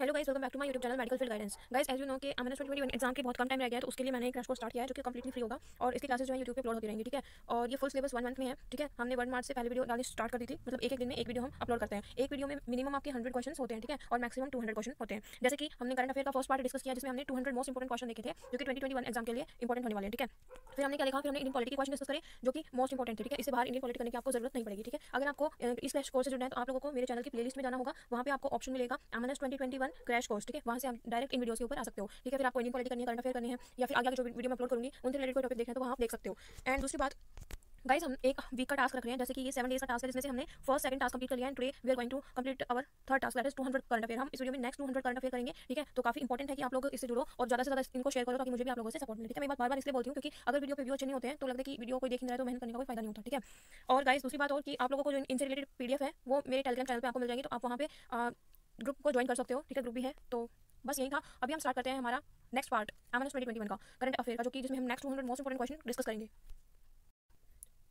Hello guys welcome back to my YouTube channel medical field guidance guys as you know कि S twenty exam के बहुत कम time रह गया है तो उसके लिए मैंने एक क्रश को स्टार्ट किया है जो कि कंप्लीटली फ्री होगा और इसकी क्लासेस जो है यूट्यूब पे अपलोड होती रहेंगी ठीक है और ये फुल सिलेबस वन मंथ में है ठीक है हमने वन मार्च से पहले वीडियो डाली स्टार्ट कर दी थी मतलब एक एक दिन में एक वीडियो हम अपलोड करते हैं एक वीडियो में मिनिमम आपके हंड्रेड क्वेश्चन होते हैं ठीक है और मैक्सिमम टू क्वेश्चन होते हैं जैसे कि हमने करंट अफेयर का फर्स्ट पार्ट डिस्कस किया जिसमें हमने टू मोस्ट इंपॉर्टेंट क्वेश्चन देखे थे जो कि ट्वेंटी एग्जाम के लिए इंपॉर्टेंट होने वाले ठीक है फिर हमने क्या देखा फिर हमने इंडियन पॉलिटी क्वेश्चन डिस्कस करें जो कि मोस्ट इंपॉर्टेंट है ठीक है इस बाहर इंडियन पॉलिटी करने की आपको जरूरत नहीं पड़ेगी ठीक है अगर आपको इस क्रश कोर्स से जुड़ना है तो आप लोगों को मेरे चैनल की प्लेलिस्ट में जाना होगा वहाँ पे आपको ऑप्शन मिलेगा MNS twenty one crash course ठीक है वहाँ से आप डायरेक्ट इन वीडियो के ऊपर आ सकते हो ठीक है फिर आपको इंडियन पॉलिटी करनी है करंट अफेयर करनी है या फिर आगे आगे जो वीडियो में अपलोड करूँगी उनसे रिलेटेड कोई टॉपिक देखना तो वहाँ आप देख सकते हो एंड दूसरी बात गाइस हम एक वीक का टास्क रख रहे हैं जैसे कि ये सेवन डेज का टास्क है जिसमें से हमने फर्स्ट सेकंड टास्क कंप्लीट कर लिया and today we are going to complete our third task that is 200 current affair हम इस वीडियो में नेक्स्ट 200 करंट अफेयर करेंगे ठीक है तो काफी इंपॉर्टेंट है कि आप लोग इससे जुड़ो और ज्यादा से ज्यादा इनको शेयर करो ताकि मुझे भी आप लोगों से सपोर्ट मिले ठीक है मैं बार बार इसलिए बोलती हूँ क्योंकि अगर वीडियो पे व्यू अच्छे नहीं होते हैं तो लगता है कि वीडियो कोई देख रहा है तो मेहनत करने का कोई फायदा नहीं होता ठीक है और गाइस दूसरी बात और कि आप लोगों को जो इनसे रिलेटेड पीडीएफ है वो मेरे टेलीग्राम चैनल पर आपको मिल जाएंगे तो आप वहाँ पे ग्रुप को ज्वाइन कर सकते हो ठीक है ग्रुप भी है तो बस यही था अभी हम स्टार्ट करते हैं हमारा next part M N S twenty का करंट अफेयर का जो कि जिसमें हम next hundred most important question discuss करेंगे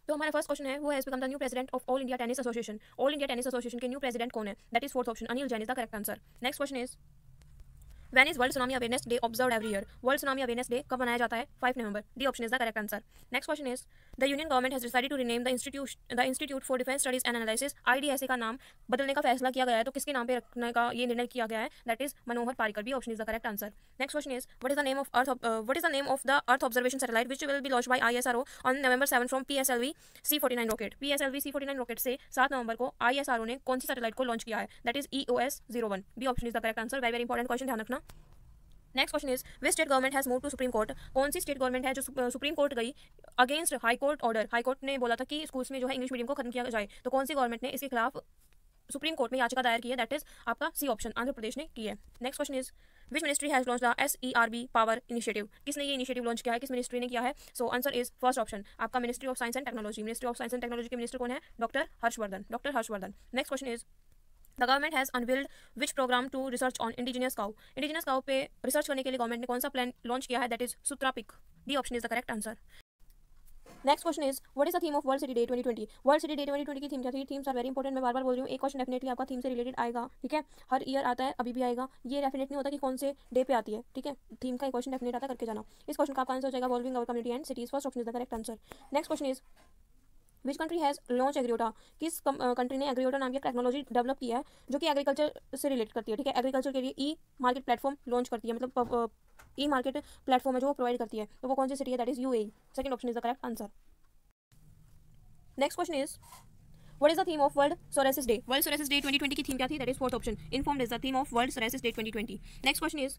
तो हमारा फर्स्ट क्वेश्चन है वो has become the new president of All India Tennis Association All India Tennis Association के न्यू प्रेसिडेंट कौन है that is fourth option Anil Jain is the correct answer next question is when is world tsunami awareness day observe every year world tsunami awareness day कब मनाया जाता है five November D option is the correct answer next question is the union government has decided to rename the institute the Institute for Defence Studies and Analysis IDSA का नाम बदलने का फैसला किया गया है तो किसके नाम पे रखने का ये निर्णय किया गया है दैट इज मनोहर पारिकर भी option is the correct answer next question is what is the name of earth what is the name of the earth observation satellite which will be launch by I S R O on November seven from P S L V C forty nine rocket P S L V C forty nine rocket से सात नवंबर को आई S R ओ ने कौन सी satellite को launch किया है that is E O S zero one B option is the correct answer very very important question ध्यान रखना रखना next question is which state government has move to Supreme Court कौन सी स्टेट गवर्नमेंट है जो Supreme Court गई against High Court order High Court ने बोला था कि स्कूल्स में जो है इंग्लिश मीडियम को खत्म किया जाए तो कौन सी गवर्नमेंट ने इसके खिलाफ सुप्रीम कोर्ट में याचिका दायर की है दैट इज आपका सी ऑप्शन आंध्र प्रदेश ने की है next question is which ministry has launch the S E R B power initiative किसने ये इनिशिएटिव लॉन्च किया है किस मिनिस्ट्री ने किया है so answer is first option आपका ministry of science and technology ministry of science and technology के मिनिस्टर कौन है doctor Harshvardhan doctor Harshvardhan next question is the government has unveiled which programme to research on indigenous cow indigenous cow पे research करने के लिए government ने कौन सा प्लान लॉन्च किया है दैट इज सुत्रापिक D option is the correct answer next question is what is the theme of world city day 2020 world city day 2020 की थीम क्या थी थीम्स आर वेरी इंपॉर्टेंट मैं बार बार बोल रही हूँ एक क्वेश्चन डेफिनेटली आपका थीम से रिलेटेड आएगा ठीक है हर ईयर आता है अभी भी आएगा ये डेफिनेट नहीं होता कि कौन से डे पे आती है ठीक है थीम का एक क्वेश्चन डेफिनेट आता करके जाना इस क्वेश्चन का आपका आंसर हो जाएगा valuing our community and cities first option is the correct answer next question is which country has launch एग्रीओटा किस कंट्री ने एग्रोटा नाम की टेक्नोलॉजी डेवलप किया है जो कि एग्रीकल्चर से रिलेट करती है ठीक है एग्रीकल्चर के लिए ई मार्केट प्लेटफॉर्म लॉन्च करती है मतलब ई मार्केट प्लेटफॉर्म है जो वो प्रोवाइड करती है तो वो कौन सी सिटी है that is U A second option is the correct answer next question is what is the theme of world psoriasis day world psoriasis day 2020 की थीम क्या थी that is fourth option inform is the theme of world psoriasis day 2020 next question is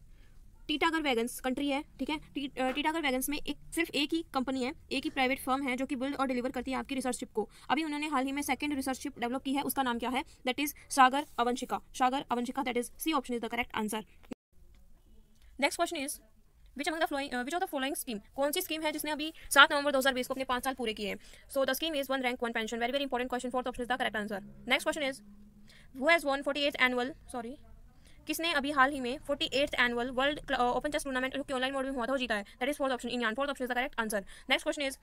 Titagarh wagons country है ठीक है T, Titagarh wagons में एक सिर्फ एक ही कंपनी है एक ही प्राइवेट फर्म है जो कि बिल्ड और डिलीवर करती है आपकी रिसर्च शिप को अभी उन्होंने हाल ही में सेकंड रिसर्च शिप डेवलप की है उसका नाम क्या है that is Sagar Avanshika Sagar Avanshika that is C option is the correct answer next question is which among the which of the following scheme कौन सी स्कीम है जिसने अभी सात नवंबर दो हज़ार बीस को अपने पांच साल पूरे किए हैं so the scheme is one rank one pension very very important question fourth option is the correct answer next question is who has won forty eight annual sorry किसने अभी हाल ही में forty eight annual world open chess tournament जो कि online mode में हुआ था जीता है that is fourth option Indian fourth option is the correct answer next question is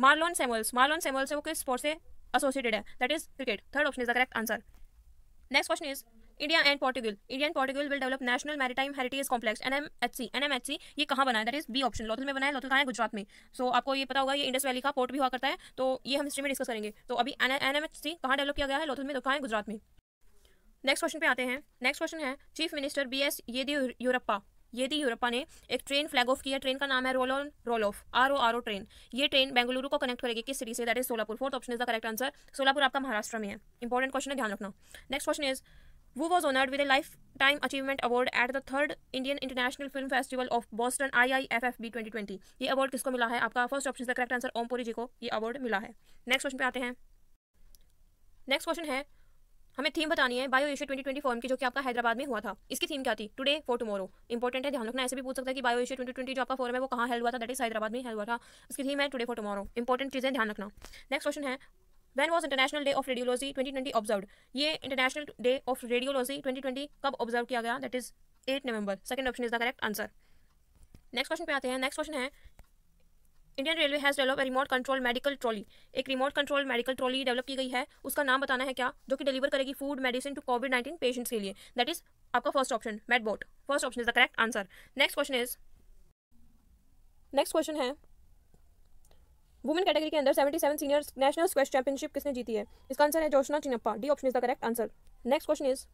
Marlon Samuels Marlon सेमल्स है वो किस स्पोर्ट से एसोसिएटेड है that is cricket third option is the correct answer next question is India and Portugal India and Portugal will develop national maritime heritage complex N M H H C ये कहाँ बनाया है is B option Lothal में बनाया है लोथल कहाँ है गुजरात में सो so, आपको ये पता होगा ये इंडस वैली का पोर्ट भी हुआ करता है तो ये हम हिस्ट्री में डिस्कस करेंगे तो अभी एन एम एच सी कहाँ डेवलप किया गया है लोथल में तो कहाँ है गुजरात में नेक्स्ट क्वेश्चन पे आते हैं नेक्स्ट क्वेश्चन है chief minister B S Yediyurappa Yediyurappa ने एक ट्रेन फ्लैग ऑफ किया ट्रेन का नाम है roll on roll off R O R O train ये ट्रेन बेंगलुरु को कनेक्ट करेगी किस सिटी से that is Solapur fourth option is the correct answer Solapur आपका महाराष्ट्र में है इंपॉर्टेंट क्वेश्चन है ध्यान रखना next question is who was honoured with life time achievement award at the third Indian international film festival of Boston I I F F B twenty twenty ये award किसको मिला है आपका फर्स्ट ऑप्शन का correct answer Om Puri ji को ये award मिला है नेक्स्ट क्वेश्चन पे आते हैं नेक्स्ट क्वेश्चन है हमें थीम बतानी है बायो एशिया ट्वेंटी फॉर्म की जो कि आपका हैदराबाद में हुआ था इसकी थीम क्या थी टुडे फॉर टुमारो इंपॉर्टेंट है ध्यान रखना ऐसे भी पूछ सकता है कि बायो एशिया ट्वेंटी जो आपका फॉर्म है वो कहाँ हेल्ड हुआ था दैट इज हैदराबाद में हेल्ड हुआ था उसकी थीम है टुडे फॉर टुमारो इंपॉर्टेंट चीज़ें ध्यान रखना नेक्स्ट क्वेश्चन है when was international day of radiology twenty twenty observe ये international day of radiology twenty twenty कब ऑब्जर्व किया गया that is eight November second option is the correct answer next question पे आते हैं नेक्स्ट क्वेश्चन है Indian railway has develop remote control medical trolley एक remote control medical trolley develop की गई है उसका नाम बताना है क्या जो कि डिलीवर करेगी food medicine to covid nineteen patients के लिए दैट इज आपका first option Medbot first option is the correct answer next question is next question है वुमेन कैटेगरी के अंदर seventy seven senior national squash championship किसने जीती है इसका आंसर है Joshna Chinappa D option is the correct answer next question is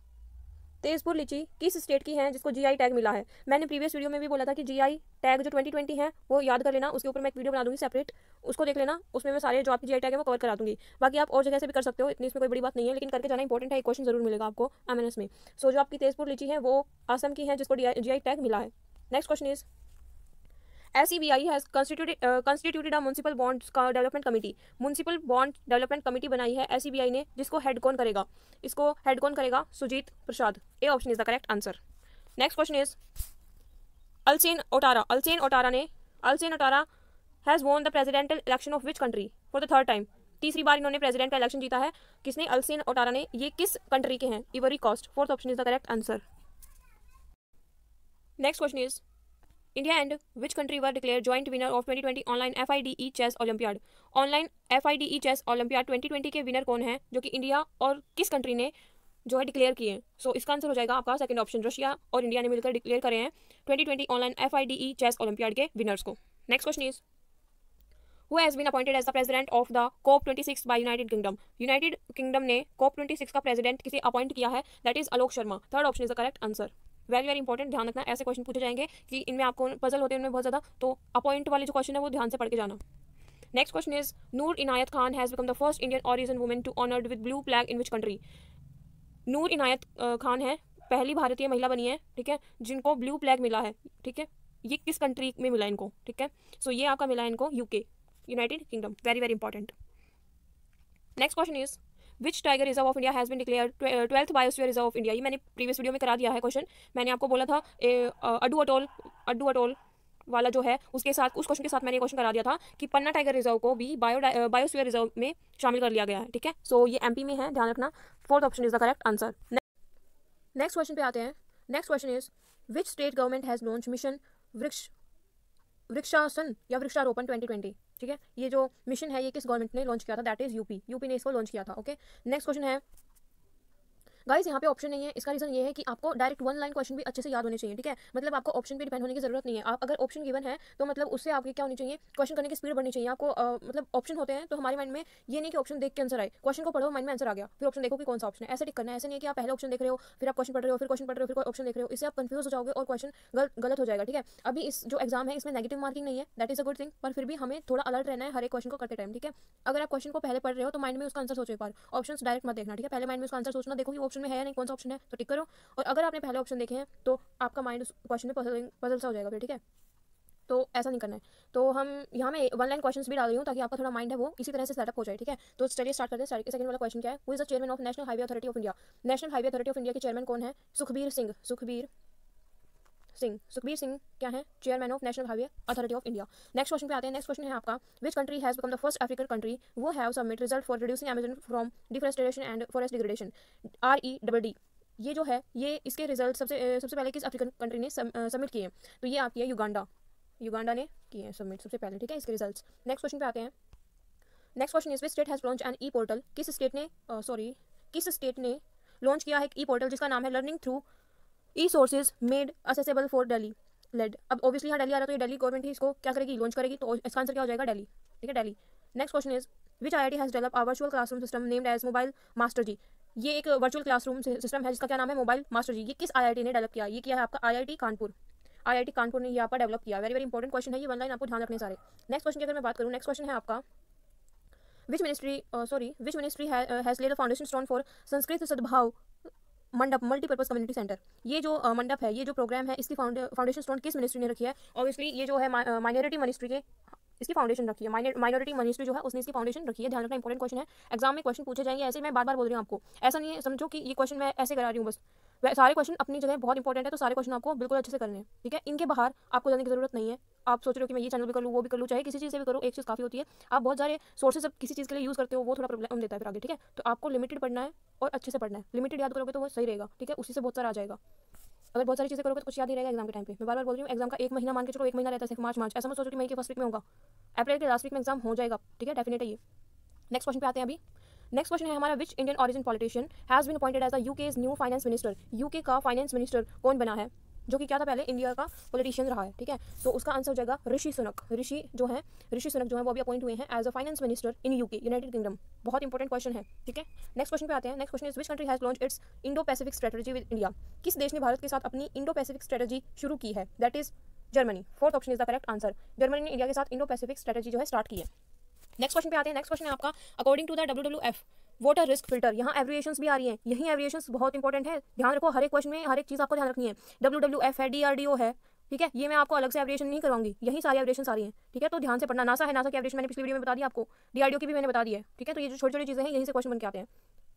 Tezpur litchi किस state की है जिसको जीआई टैग मिला है मैंने प्रीवियस वीडियो में भी बोला था कि जीआई टैग जो 2020 है वो याद कर लेना उसके ऊपर मैं एक वीडियो बना दूंगी सेपरेट उसको देख लेना उसमें मैं सारे जो आपकी जीआई टैग है वो कवर करा दूंगी बाकी आप और जगह से भी कर सकते हो इतनी इसमें कोई बड़ी बात नहीं है लेकिन करके जाना इंपॉर्टेंट है एक क्वेश्चन जरूर मिलेगा आपको एम में सो जो आपकी तेजपुर लीची है वो आसम की है जिसको जी टैग मिला है next question is C has I a municipal bonds का development committee municipal bond development committee बनाई है आई ने जिसको हेड कौन करेगा इसको हेड कौन करेगा Sujit Prasad A option is the correct answer next question is Alassane Ouattara Alassane Ouattara ने Alassane Ouattara has won the presidential election of which country for the third time तीसरी बार इन्होंने प्रेसिडेंट का इलेक्शन जीता है किसने अलसेन ओटारा ने ये किस कंट्री के हैं Ivory Coast fourth option is the correct answer next question is India and which country were declare joint winner of twenty twenty online F I D E chess olympiad online F I D E chess olympiad twenty twenty के winner कौन है जो कि India और किस country ने जो है डिक्लेयर किए सो so, इसका आंसर हो जाएगा आपका सेकंड ऑप्शन रशिया और इंडिया ने मिलकर डिक्लेयर करे हैं twenty twenty online F I D E chess olympiad के विनर्स को next question is who has been appointed as the president of the COP twenty six by United Kingdom United Kingdom ने COP twenty six का president किसे appoint किया है that is Alok Sharma third option is the correct answer very very important ध्यान रखना ऐसे question पूछे जाएंगे कि इनमें आपको पजल होते हैं उनमें बहुत ज़्यादा तो अपॉइंट वाले जो क्वेश्चन है वो ध्यान से पढ़ के जाना next question is Noor Inayat Khan has become the first Indian origin woman to honoured with blue flag in which country Noor Inayat Khan है पहली भारतीय महिला बनी है ठीक है जिनको ब्लू फ्लैग मिला है ठीक है ये किस कंट्री में मिला इनको ठीक है सो so, ये आपका मिला है इनको UK United Kingdom very very important next question is which tiger reserve of India has been declare twelfth biosphere reserve of India ये मैंने प्रीवियस वीडियो में करा दिया है क्वेश्चन मैंने आपको बोला था अड्डू अटोल अड्डू अटोल वाला जो है उसके साथ उस क्वेश्चन के साथ मैंने क्वेश्चन करा दिया था कि पन्ना टाइगर रिजर्व को भी बायो बायोस्फीयर रिजर्व में शामिल कर लिया गया है ठीक है सो ये एमपी में है ध्यान रखना fourth option is the correct answer next question पे आते हैं next question is which state government has launch mission वृक्ष वृक्षासन या वृक्षारोपण 2020 ठीक है ये जो मिशन है ये किस गवर्नमेंट ने लॉन्च किया था दैट इज यूपी यूपी ने इसको लॉन्च किया था ओके नेक्स्ट क्वेश्चन है गाइस यहाँ पे ऑप्शन नहीं है इसका रीजन ये है कि आपको डायरेक्ट वन लाइन क्वेश्चन भी अच्छे से याद होने चाहिए ठीक है मतलब आपको ऑप्शन पे डिपेंड होने की जरूरत नहीं है आप अगर ऑप्शन गिवन है तो मतलब उससे आपकी क्या होनी चाहिए क्वेश्चन करने की स्पीड बढ़नी चाहिए आपको आ, मतलब ऑप्शन होते हैं तो हमारे माइंड में ये नहीं कि ऑप्शन देख के आंसर आए क्वेश्चन को पढ़ो माइंड में आंसर आ गया फिर ऑप्शन देखो कि कौन सा ऑप्शन है ऐसा टिक करना है ऐसे नहीं कि आप पहले ऑप्शन देख रहे हो फिर आप क्वेश्चन पढ़ रहे हो फिर क्वेश्चन पढ़ रहे हो फिर ऑप्शन देख रहे हो इससे आप कंफ्यूज हो जाओगे और क्वेश्चन गलत हो जाएगा ठीक है अभी इस जो एग्जाम है इसमें नेगेटिव मार्किंग नहीं है that is a good thing पर फिर भी हमें थोड़ा अलर्ट रहना है हर एक क्वेश्चन को करते टाइम ठीक है अगर आप क्वेश्चन को पहले पढ़ रहे हो तो माइंड में उसका आंसर सोचो एक बार ऑप्शन डायरेक्ट मत देखना ठीक है पहले माइंड में उसका आंसर सोचना देखो कि ऑप्शन में है या नहीं कौन सा ऑप्शन है तो टिक करो और अगर आपने पहले ऑप्शन देखे हैं तो आपका माइंड उस क्वेश्चन में पजल पजल सा हो जाएगा फिर ठीक है तो ऐसा नहीं करना है तो हम यहाँ मैं वन लाइन क्वेश्चन भी डाल रही हूँ ताकि आपका थोड़ा माइंड है वो इसी तरह से सेटअप हो जाए ठीक है तो स्टडी स्टार्ट करते हैं सेकंड वाला क्वेश्चन क्या है वो is the chairman of National Highway Authority of India National Highway Authority of India के चेयरमैन कौन है सुखबीर सिंह सुखबीर सिंह सुखबीर सिंह क्या है chairman of National Highway Authority of India next question पे आते हैं नेक्स्ट क्वेश्चन है आपका which country has become the first African country who have submit result for reducing Amazon from deforestation and forest degradation R E double D ये जो है ये इसके रिजल्ट सबसे सबसे पहले किस अफ्रीकन कंट्री ने सबमिट किए तो ये आपकी है युगांडा युगांडा ने किए हैं सबमिट सबसे पहले ठीक है इसके रिजल्ट नेक्स्ट क्वेश्चन पे आते हैं नेक्स्ट क्वेश्चन इस state has launch N e portal किस स्टेट ने सॉरी किस स्टेट ने लॉन्च किया है ई पोर्टल जिसका नाम है learning through e sources made accessible for Delhi lead अब ऑब्वियसली यहाँ डेली आ रहा है तो ये डेली गवर्नमेंट ही इसको क्या करेगी लॉन्च करेगी तो इसका आंसर क्या हो जाएगा डेली ठीक है Delhi next question is which I I T has develop a virtual classroom system named as mobile master ji ये एक वर्चुअल क्लासरूम सिस्टम है जिसका क्या नाम है मोबाइल मास्टर जी ये किस आई ने डेवलप किया ये किया है आपका आई कानपुर आई कानपुर ने यहाँ आपका डेवलप किया वेरी वेरी इंपॉर्टेंट क्वेश्चन है ये ऑनलाइन आपको ध्यान रखने सारे नेक्स्ट क्वेश्चन की अगर मैं बात करूँ नेक्स्ट क्वेश्चन है आपका which ministry sorry which ministry has lead foundation stone for Sanskrit Sadbhav Mandap multipurpose community centre ये जो मंडप है ये जो प्रोग्राम है इसकी फाउंडेशन स्टोन किस मिनिस्ट्री ने रखी है ऑब्वियसली ये जो है माइनॉरिटी मिनिस्ट्री के इसकी फाउंडेशन रखी है माइनॉरिटी मिनिस्ट्री जो है उसने इसकी फाउंडेशन रखी है ध्यान रखना इंपॉर्टेंट क्वेश्चन है एग्जाम में क्वेश्चन पूछे जाएंगे ऐसे मैं बार बार बोल रही हूँ आपको ऐसा नहीं है समझो कि ये क्वेश्चन मैं ऐसे करा रही हूँ बस सारे क्वेश्चन अपनी जगह बहुत इंपॉर्टेंट है तो सारे क्वेश्चन आपको बिल्कुल अच्छे से करने हैं ठीक है इनके बाहर आपको जाने की जरूरत नहीं है आप सोच रहे हो कि मैं ये चैनल भी कर लूँ वो भी कर लूँ चाहे किसी चीज़ से भी करो एक चीज़ काफ़ी होती है आप बहुत सारे सोर्सेस अब किसी चीज़ के लिए यूज़ करते हो वो थोड़ा प्रॉब्लम देता है फिर आगे ठीक है तो आपको लिमिटेड पढ़ना है और अच्छे से पढ़ना है लिमिटेड याद करोगे तो वो सही रहेगा ठीक है उसी से बहुत सारा आ जाएगा अगर बहुत सारी चीज़ें करोगे तो कुछ याद ही रहेगा एग्जाम के टाइम पे मैं बार बार बोल रही हूँ एग्जाम का एक महीना मान के चलो एक महीना रहता है मार्च मार्च ऐसा मैं सोचो कि मई के फर्स्ट वीक में होगा अप्रैल के लास्ट वीक में एग्जाम हो जाएगा ठीक है डेफिनेट है ये नेक्स्ट क्वेश्चन पे आते हैं अभी नेक्स्ट क्वेश्चन है हमारा which Indian origin politician has been appointed as a UK new finance minister UK का फाइनेंस मिनिस्टर कौन बना है जो कि क्या था पहले इंडिया का पॉलिटिशियन रहा है ठीक है तो उसका आंसर हो जाएगा ऋषि सुनक ऋषि जो है ऋषि सुनक जो है वो अभी अपॉइंट हुए हैं as a finance minister in UK United Kingdom बहुत इंपॉर्टेंट क्वेश्चन है ठीक है नेक्स्ट क्वेश्चन पे आते हैं next question is which country has launch its Indo Pacific strategy with India किस देश ने भारत के साथ अपनी इंडो पैसिफिक स्ट्रेटेजी शुरू की है that is Germany fourth option is the correct answer Germany ने इंडिया के साथ इंडो पैसिफिक स्ट्रेटेजी जो है स्टार्ट की है नेक्स्ट क्वेश्चन पे आते हैं नेक्स्ट क्वेश्चन है आपका according to the W W F water risk filter यहाँ एवरिएशन भी आ रही है यही एवरिएशन बहुत इंपॉर्टेंट है ध्यान रखो हर एक क्वेश्चन में हर एक चीज़ आपको ध्यान रखनी है डब्ल्यू डब्ल्यू एफ है डी डी ओ है ठीक है ये मैं आपको अलग से एवरेशन नहीं करवाऊंगी यही सारी एवरेशन रही हैं ठीक है तो ध्यान से पढ़ना नासा है नासा की एवरेशन मैंने पिछली वीडियो में बता दी आपको डीआरडीओ की भी मैंने बता दी है ठीक है तो ये जो छोटी छोटी चीज़ें हैं यहीं से क्वेश्चन बन के आते हैं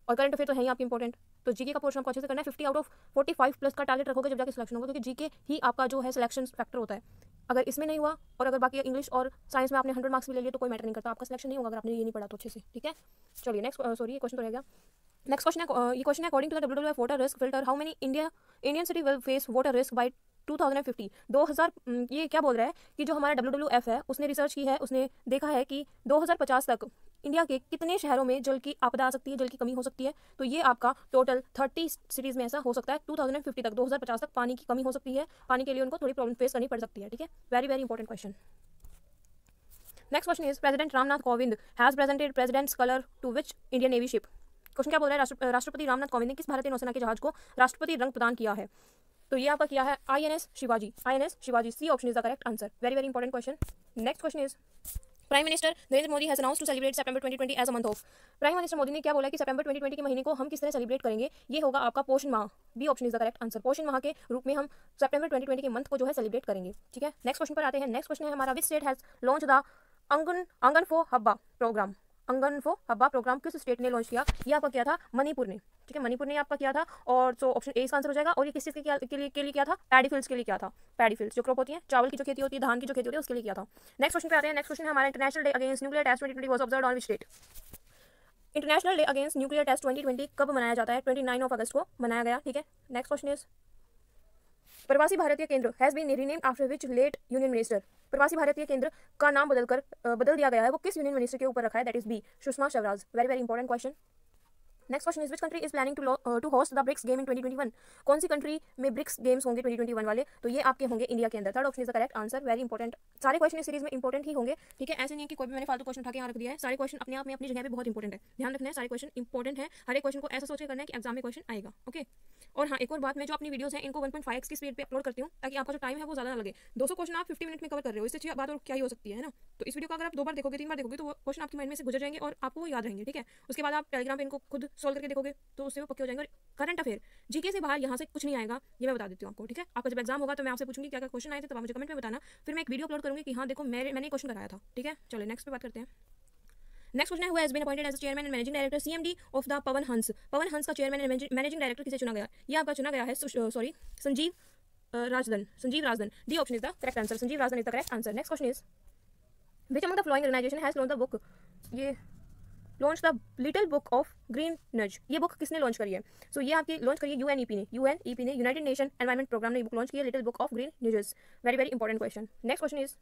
और करंट अफेयर तो है ही आपकी इंपॉर्टेंट तो जीके का पोर्शन आपको अच्छे से करना है fifty out of forty five plus का टारगेट रखोगे जब जाके सिलेक्शन होगा क्योंकि जीके ही आपका जो है सिलेक्शन फैक्टर होता है अगर इसमें नहीं हुआ और अगर बाकी इंग्लिश और साइंस में आपने हंड्रेड मार्क्स भी ले लिए तो कोई मैटर नहीं करता आपका सिलेक्शन नहीं होगा अगर आपने ये नहीं पढ़ा तो अच्छे से ठीक है चलिए नेक्स्ट सॉरी uh, ये क्वेश्चन तो रहेगा नेक्स्ट क्वेश्चन है uh, ये क्वेश्चन है according to the W water risk filter how many India Indian city will face water risk by 2050 हजार ये क्या बोल रहा है कि जो हमारा डब्ल्यू है उसने रिसर्च की है उसने देखा है कि 2050 तक इंडिया के कितने शहरों में जल की आपदा आ सकती है जल की कमी हो सकती है तो ये आपका टोटल 30 सिटीज़ में ऐसा हो सकता है 2050 तक 2050 तक पानी की कमी हो सकती है पानी के लिए उनको थोड़ी प्रॉब्लम फेस करनी पड़ सकती है ठीक है very very important question next question is President Ram Nath Kovind has presented President's colour to which Indian Navy ship question क्या बोल रहा है राष्ट्रपति रामनाथ कोविंद ने किस भारतीय नौसेना के जहाज को राष्ट्रपति रंग प्रदान किया है तो ये आपका क्या है I N S Shivaji I N S Shivaji C option is the correct answer very very important question next question is Prime Minister Narendra Modi has announce to celebrate September 2020 as a month of Prime Minister Modi ने क्या बोला कि सितंबर 2020 के महीने को हम किस तरह सेलिब्रेट करेंगे ये होगा आपका Poshan Maah B option is the correct answer Poshan Maah के रूप में हम सितंबर 2020 के मंथ को जो है सेलिब्रेट करेंगे ठीक है नेक्स्ट क्वेश्चन पर आते हैं नेक्स्ट क्वेश्चन है हमारा which state has launch the अंगन आंगन फो हब्बा प्रोग्राम अंगनफो हब्बा प्रोग्राम किस स्टेट ने लॉन्च किया ये आपका किया था मणिपुर ने ठीक है मणिपुर ने आपका किया था और सो ऑप्शन ए इसका आंसर हो जाएगा और ये किस चीज़ के, के, लिए के लिए किया था पैडी फील्ड्स के लिए किया था पैडी फील्ड्स जो क्रॉप होती है चावल की जो खेती होती है धान की जो खेती होती है उसके लिए किया था नेक्स्ट क्वेश्चन पे आते हैं नेक्स्ट क्वेश्चन हमारे international day against nuclear test twenty was observe on state international day against nuclear test twenty कब मनाया जाता है 29 ऑफ अगस्त को मनाया गया ठीक है next question is Pravasi Bharatiya Kendra has been renamed after which late union minister Pravasi Bharatiya केंद्र का नाम बदलकर बदल दिया गया है वो किस यूनियन मिनिस्टर के ऊपर रखा है that is B Sushma Swaraj very very important question next question is which country is planning to to host the BRICS game in 2021 कौन सी कंट्री में ब्रिक्स गेम्स होंगे 2021 वाले तो ये आपके होंगे इंडिया के अंदर third option is the correct answer very important सारे क्वेश्चन इस सीरीज में इंपॉर्टेंट ही होंगे ठीक है ऐसे नहीं है कि कोई भी मैंने फालतू क्वेश्चन उठा के यहाँ रख दिया है सारे क्वेश्चन अपने आप में अपनी जगह पर बहुत इंपॉर्टेंट है ध्यान रखना है सारे क्वेश्चन इंपॉर्टेंट है हर एक क्वेश्चन को ऐसा सोच के करना है कि एग्जाम में क्वेश्चन आएगा ओके और हाँ एक और बात मैं जो अपनी वीडियोस हैं इनको 1.5x की स्पीड पे अपलोड करती हूँ ताकि आपका जो टाइम है वो ज्यादा लगे 200 क्वेश्चन आप 50 मिनट में कवर कर रहे हो इससे अच्छी बात और क्या ही हो सकती है ना तो इस वीडियो को अगर आप दो बार देखोगे तीन बार देखोगे तो वो क्वेश्चन आपके माइंड में से गुजर जाएंगे और आपको याद रहेंगे ठीक है उसके बाद आप टेलीग्राम पर इनको खुद सॉल्व करके देखोगे तो उससे वो पक्के हो जाएंगे और करंट अफेयर जीके से बाहर यहाँ से कुछ नहीं आएगा ये मैं बता देती हूँ आपको ठीक है आपका जब एग्जाम होगा तो मैं आपसे पूछूंगी क्या क्या क्वेश्चन आए थे तो आप मुझे कमेंट में बताना फिर मैं एक वीडियो अपलोड करूँगी कि हाँ देखो मेरे मैंने क्वेश्चन कराया था ठीक है चलो नेक्स्ट पर बात करते हैं नेक्स्ट क्वेश्चन हुआ as be appointed as chairman and managing director CMD of the Pawan Hans Pawan हंस का चेयरमैन एंड मैनेजिंग डायरेक्टर किसे चुना गया ये आपका चुना गया है sorry Sanjeev Rajdhan Sanjeev Rajdhan D option is the correct answer Sanjeev Rajdhan is the correct answer next question is which among the following organization has loan the book ये launch the little book of green nudge ये बुक किसने launch करी है so so, ये आपकी launch N E P ने U ने United Nation Environment Programme ने बुक लॉन्च किया little book of green nudge very very important question next question is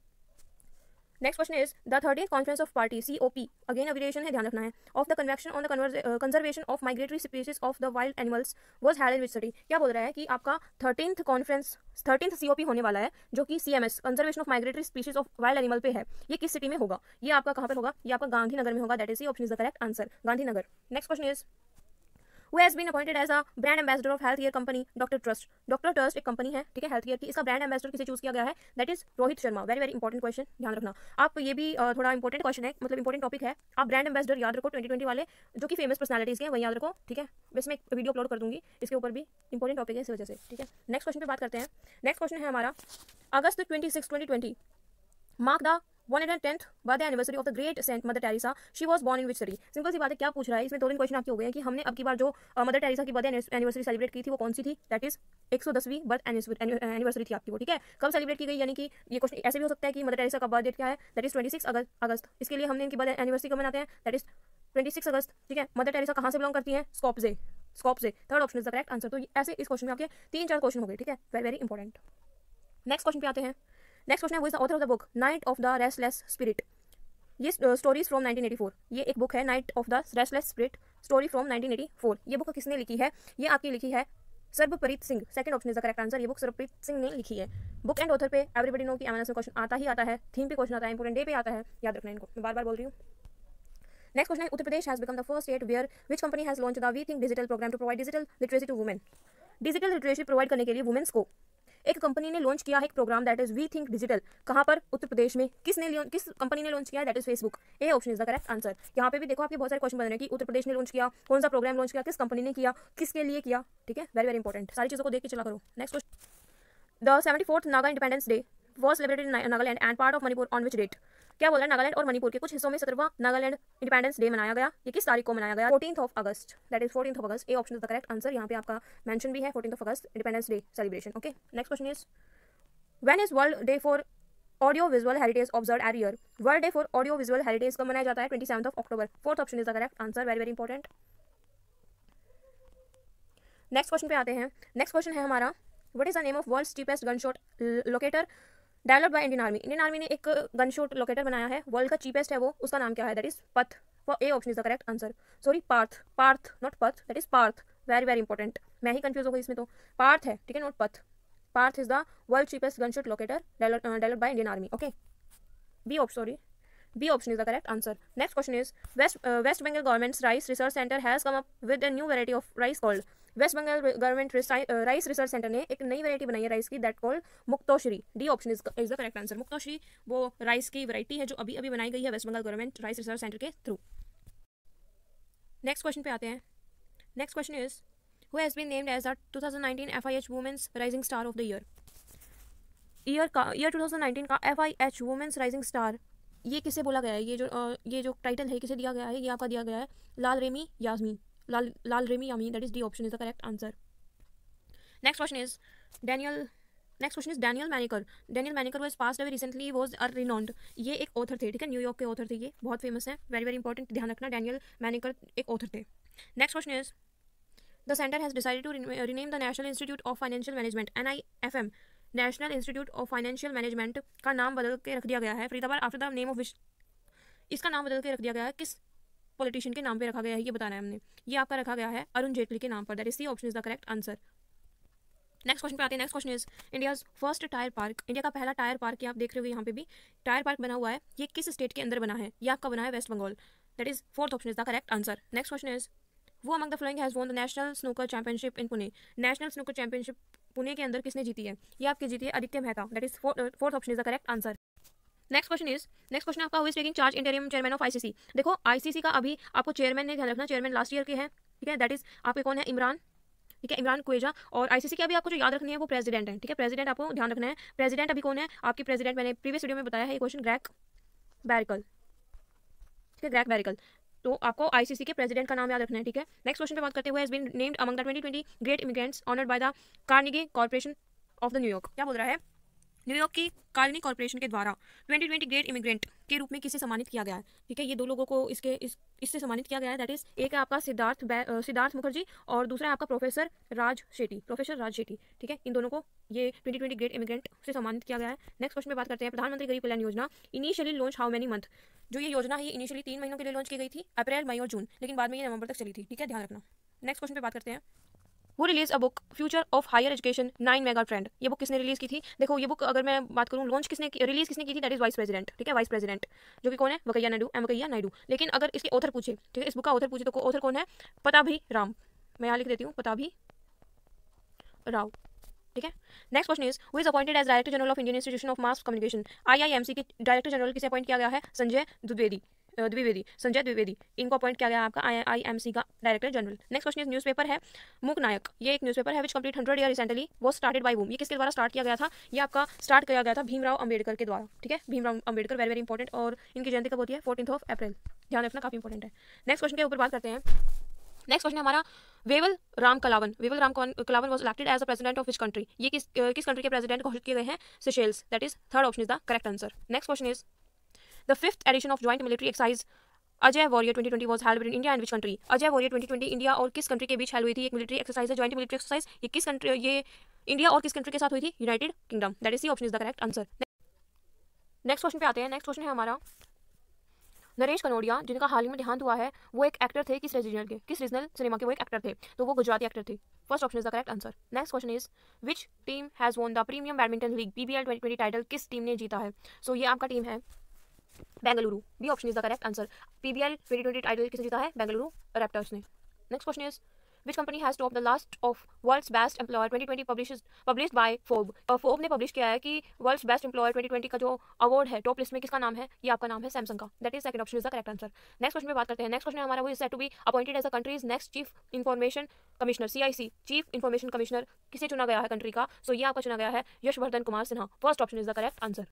next question is the thirteen conference of party C O P again abbreviation है ध्यान रखना है of the convention on the conservation of migratory species of the wild animals was held in which city क्या बोल रहा है कि आपका थर्टीथ कॉन्फ्रेंस ओ पी होने वाला है जो कि as conservation of migratory species of wild animal पे है ये किस सिटी में होगा ये आपका कहाँ पर होगा ये आपका गांधीनगर में होगा that is option is the correct answer Gandhinagar next question is who has been appointed as a brand ambassador of health care company doctor trust doctor trust एक कंपनी है ठीक है हेल्थ केयर की इसका ब्रांड एम्बेसडर किसे choose किया गया है that is Rohit Sharma very very important question ध्यान रखना आप ये भी थोड़ा इंपॉर्टेंट क्वेश्चन है मतलब इंपॉर्टेंट टॉपिक है आप ब्रांड एम्बेसडर याद रखो ट्वेंटी वाले जो कि फेमस पर्सनालिटीज के वही याद रखो ठीक है वैसे मैं वीडियो अपलोड कर दूंगी इसके ऊपर भी इंपॉर्टेंट टॉपिक है इस वजह से ठीक है नेक्स्ट क्वेश्चन पे बात करते हैं नेक्स्ट क्वेश्चन है हमारा August twenty six twenty twenty mark the 110th birth anniversary of the great saint Mother Teresa she was born in which city simple सी बात है क्या पूछ रहा है इसमें दो तीन क्वेश्चन आपके हो गए हैं कि हमने अब की बार जो मदर टेरेसा की बर्थ एनिवर्सरी सेलिब्रेट की थी वो कौन सी थी दैट इज एक सौ दसवीं बर्थ एनिवर्सरी थी आपकी वो ठीक है कब सेलिब्रेट की गई यानी कि ये क्वेश्चन ऐसे भी हो सकता है कि मदर टेरेसा का बर्थ बर्थडे क्या है that is twenty six August इसके लिए हमने इनकी बर्थडे एनिवर्सरी कब मनाते हैं that is twenty six August ठीक है मदर टेरेसा कहाँ से बिलोंग करती है scope Skopje Skopje third option is the correct answer तो ऐसे इस क्वेश्चन में आपके तीन चार क्वेश्चन हो गए ठीक है very very important next question पे आते हैं नेक्स्ट क्वेश्चन है वो is the author of the book night of the restless spirit ये स्टोरीज फ्रॉम 1984 ये एक बुक है night of the restless spirit story from 1984 ये बुक किसने लिखी है ये आपकी लिखी है Sarbpreet Singh second option is the correct answer ये बुक सर्वप्रीत सिंह ने लिखी है बुक एंड ऑथर पे एवरीबडी नो कि एमएनएस में क्वेश्चन आता ही आता है थीम पे क्वेश्चन आता है इंपोर्टेंट डे पे आता है याद रखना इनको मैं बार बार बोल रही हूँ नेक्स्ट क्वेश्चन है Uttar Pradesh has become the first state where which company has launch the we think digital program to provide digital literacy to women digital literacy provide करने के लिए वुमेन्स को एक कंपनी ने लॉन्च किया है एक program that is we think digital कहां पर उत्तर प्रदेश में किसने किस कंपनी ने लॉन्च किया that is Facebook A option is the correct answer यहाँ पे भी देखो आपके बहुत सारे क्वेश्चन बन रहे हैं कि उत्तर प्रदेश ने लॉन्च किया कौन सा प्रोग्राम लॉन्च किया किस कंपनी ने किया किसके लिए किया ठीक है वेरी वेरी इंपॉर्टेंट सारी चीज़ों को देख के चला करो next question the seventy fourth Naga independence day was celebrated in Nagaland and part of Manipur on which क्या बोला नागालैंड और मणिपुर के कुछ हिस्सों में सत्रवा नागालैंड इंडिपेंडेंस डे मनाया गया ये किस तारीख को मनाया गया fourteen of August that is fourteen of August A option the correct answer यहाँ पे आपका मैंशन भी है fourteen of August independence day celebration okay next question is when is world day for audio visual heritage observe uh year world day for audio visual heritage का मनाया जाता है twenty seven of October fourth option is the correct answer very very important next question पे आते हैं next question है हमारा what is the name of world cheapest gun shot locator develop by Indian army Indian army ने एक gun shot locator बनाया है world का चीपेस्ट है वो उसका नाम क्या है that is path for A option is the correct answer sorry Parth Parth not path that is Parth very very important मैं ही कंफ्यूज हो गई इसमें तो पार्थ है ठीक है not path Parth is the world cheapest gun shot locator develop by Indian army okay B option sorry B option is the correct answer next question is West West Bengal government's rice research centre has come up with a new variety of rice called West Bengal government rice research centre ने एक नई variety बनाई है rice की that called Muktoshri D option is the correct answer मुक्तोश्री वो rice की variety है जो अभी अभी बनाई गई है West Bengal government rice research centre के थ्रू नेक्स्ट क्वेश्चन पे आते हैं next question is who has been named as the 2019 FIH women's rising star of the year year का ईयर 2019 का F I H women's rising star ये किसे बोला गया है ये जो ये जो टाइटल है किसे दिया गया है ये आपका दिया गया है Lalremsiami Lal Lalremsiami that is D option is the correct answer next question is Daniel next question is Daniel Mannikar Daniel Mannikar was pass away recently was uh renowned ये एक ऑथर थे ठीक है न्यूयॉर्क के ऑथर थे ये बहुत famous है वेरी वेरी इंपॉर्टेंट ध्यान रखना डैनियल मैनिकर एक ऑथर थे next question is the centre has decided to rename the national institute of financial management N I F M national institute of financial management का नाम बदल के रख दिया गया है Faridabad after the name of विश इसका नाम बदल के रख दिया गया है किस पॉलिटिशियन के नाम पे रखा गया है ये बताना है हमने ये आपका रखा गया है अरुण जेटली के नाम पर that is C option is the correct answer next question पे आते हैं next question is India first tyre park India का पहला टायर पार्क आप देख रहे हो यहाँ पे भी टायर पार्क बना हुआ है ये किस स्टेट के अंदर बना है ये आपका बना है West Bengal that is fourth option is the correct answer next question is वो among the following has won the national snooker championship in Pune national snooker championship Pune के अंदर किसने जीती है ये आपकी जीती है Aditya Mehta that is fourth option is the correct answer next question is next question आपका हुई taking charge interim chairman of ICC देखो आईसीसी का अभी आपको चेयरमैन ने ध्यान रखना चेयरमैन लास्ट ईयर के हैं ठीक है दैट इज आपके कौन है इमरान ठीक है इमरान कुएजा और आईसीसी के अभी आपको जो याद रखनी है वो प्रेसिडेंट है ठीक है प्रेसिडेंट आपको ध्यान रखना है प्रेसिडेंट अभी कौन है आपके प्रेसिडेंट मैंने प्रीवियस वीडियो में बताया है ये क्वेश्चन ग्रैक बैरिकल ठीक है ग्रैक बैरिकल तो आपको आईसीसी के प्रेसिडेंट का नाम याद रखना है ठीक है नेक्स्ट क्वेश्चन पे बात करते हुए has been named among the 2020 great immigrants honoured by the Carnegie Corporation of the न्यूयॉर्क क्या बोल रहा है न्यूयॉर्क की कालोनी कॉरपोरेशन के द्वारा 2020 ग्रेट इमिग्रेंट के रूप में किसे सम्मानित किया गया है ठीक है ये दो लोगों को इसके इस इससे सम्मानित किया गया है दैट इज एक है आपका सिद्धार्थ सिद्धार्थ मुखर्जी और दूसरा है आपका प्रोफेसर राज शेट्टी प्रोफेसर राज शेट्टी ठीक है इन दोनों को ये 2020 ग्रेट इमिग्रेंट से सम्मानित किया गया है नेक्स्ट क्वेश्चन में बात करते हैं प्रधानमंत्री Garib Kalyan Yojana initially launch how many month जो ये योजना है इनिशियली तीन महीनों के लिए लॉन्च की गई थी अप्रैल मई और जून लेकिन बाद में ये नवंबर तक चली थी ठीक है ध्यान रखना नेक्स्ट क्वेश्चन पे बात करते हैं वो release a book future of higher education nine mega trend ये बुक किसने रिलीज की थी देखो ये बुक अगर मैं बात करूँ लॉन्च किसने रिलीज किसने की थी दैट इज वाइस प्रेसिडेंट ठीक है वाइस प्रेसिडेंट जो कि कौन है वकैया नायडू एम वकैया नायडू लेकिन अगर इसके ऑथर पूछे ठीक है इस बुक का ऑथर पूछे तो ऑथर कौन है पता भी राम मैं यहाँ लिख देती हूँ पता भी राव ठीक है next question is who is appointed as director general of Indian institution of mass communication IIMC के डायरेक्टर जनरल किसे अपॉइंट किया गया है संजय द्विवेदी द्विवेदी संजय द्विवेदी इनको अपॉइंट किया गया आपका आई एम सी का director general next question newspaper है मुख नायक ये एक न्यूज पेपर है which complete hundred year recently वो स्टार्टेड बाई वूम ये किसके द्वारा स्टार्ट किया गया था ये आपका स्टार्ट किया गया था भीमराव अंबेडकर के द्वारा ठीक है Bhimrao Ambedkar very very important और इनकी जयंती कब होती है फोर्टीन ऑफ अप्रैल ध्यान रखना काफी इंपॉर्टेंट है नेक्स्ट क्वेश्चन के ऊपर बात करते हैं नेक्स्ट क्वेश्चन हमारा Wavel Ramkalawan Wavel Ramkalawan was elected as a president of his country ये किस किस कंट्री के प्रेसिडेंट घोषित किए गए हैं Seychelles that is third option is the correct answer next question is The fifth edition of joint military exercise Ajeya warrior 2020 was held in India and which country Ajeya warrior 2020 India और किस country के बीच held हुई थी एक military exercise है joint military exercise ये किस कंट्री ये इंडिया और किस कंट्री के साथ हुई थी United Kingdom that is D option is the correct answer next question पे आते हैं नेक्स्ट क्वेश्चन है हमारा नरेश कनोडिया जिनका हाल ही में देहांत हुआ है वो एक एक्टर थे किस रीजनल के किस रीजनल सिनेमा के वो एक एक्टर थे तो वो गुजराती एक्टर थे first option is the correct answer next question is which team has won the premium badminton league PBL 2020 title किस टीम ने जीता है सो so, ये आपका टीम है Bengaluru B option is the correct answer P B L twenty twenty title किसने जीता है बेंगलुरु रैप्टर्स ने next question is which company has top the last of world's best employer twenty twenty publish publish by fob fob ने publish किया है कि world's best employer twenty twenty का जो अवार्ड है टॉप लिस्ट में किसका नाम है ये आपका नाम है सैमसंग का that is second option is the correct answer next question में बात करते हैं नेक्स्ट क्वेश्चन हमारा वो set to be appointed as a country's next chief information commissioner C I C chief information commissioner किसे चुना गया है कंट्री का सो so, ये आपका चुना गया है Yashvardhan Kumar Sinha first option is the correct answer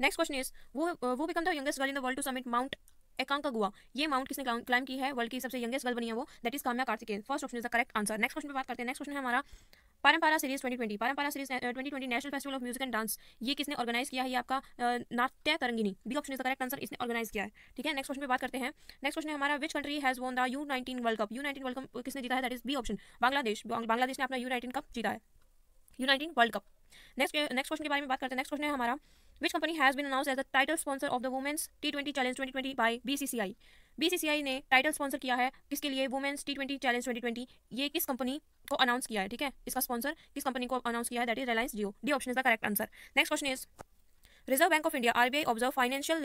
next question is वो वो become the youngest girl in the world to summit mount Aconcagua ये माउंट किसने क्लाइम की है वर्ल्ड की सबसे यंगेस्ट गर्ल बनी है वो that is Kamya Kartik first option is the correct answer next question पे बात करते हैं नेक्स्ट क्वेश्चन है हमारा Parampara series 2020 Parampara series 2020 national festival of music and dance ये किसने ऑर्गेनाइज किया है ये आपका Natya Tarangini B option is the correct answer इसने ऑर्गेनाइज किया है ठीक है नेक्स्ट क्वेश्चन पे बात करते हैं नेक्स्ट क्वेश्चन है हमारा which country has won the U nineteen world cup U nineteen world cup किसने जीता है that is B option Bangladesh Bangladesh ने अपना यू नाइनटीन कप जीता है U nineteen world cup next next question के बारे में बात करते हैं नेक्स्ट क्वेश्चन है हमारा which company has been announced as the title sponsor of the Women's T20 Challenge 2020 by BCCI? bcci ने टाइटल स्पॉन्सर किया है किसके लिए women's T twenty challenge twenty twenty ये किस कंपनी को अनाउंस किया है ठीक है इसका स्पॉन्सर किस कंपनी को अनाउंस किया है that is Reliance Jio D option is correct answer next question is reserve bank of India RBI observe financial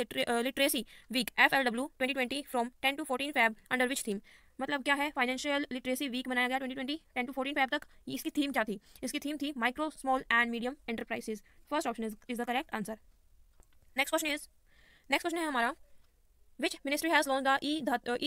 literacy week F L W twenty twenty from ten to fourteen Feb under which theme मतलब क्या है financial literacy week मनाया गया twenty twenty ten to fourteen five तक इसकी theme क्या थी इसकी थीम थी micro small and medium enterprises first option is is the correct answer next question is next question है हमारा which ministry has launch the E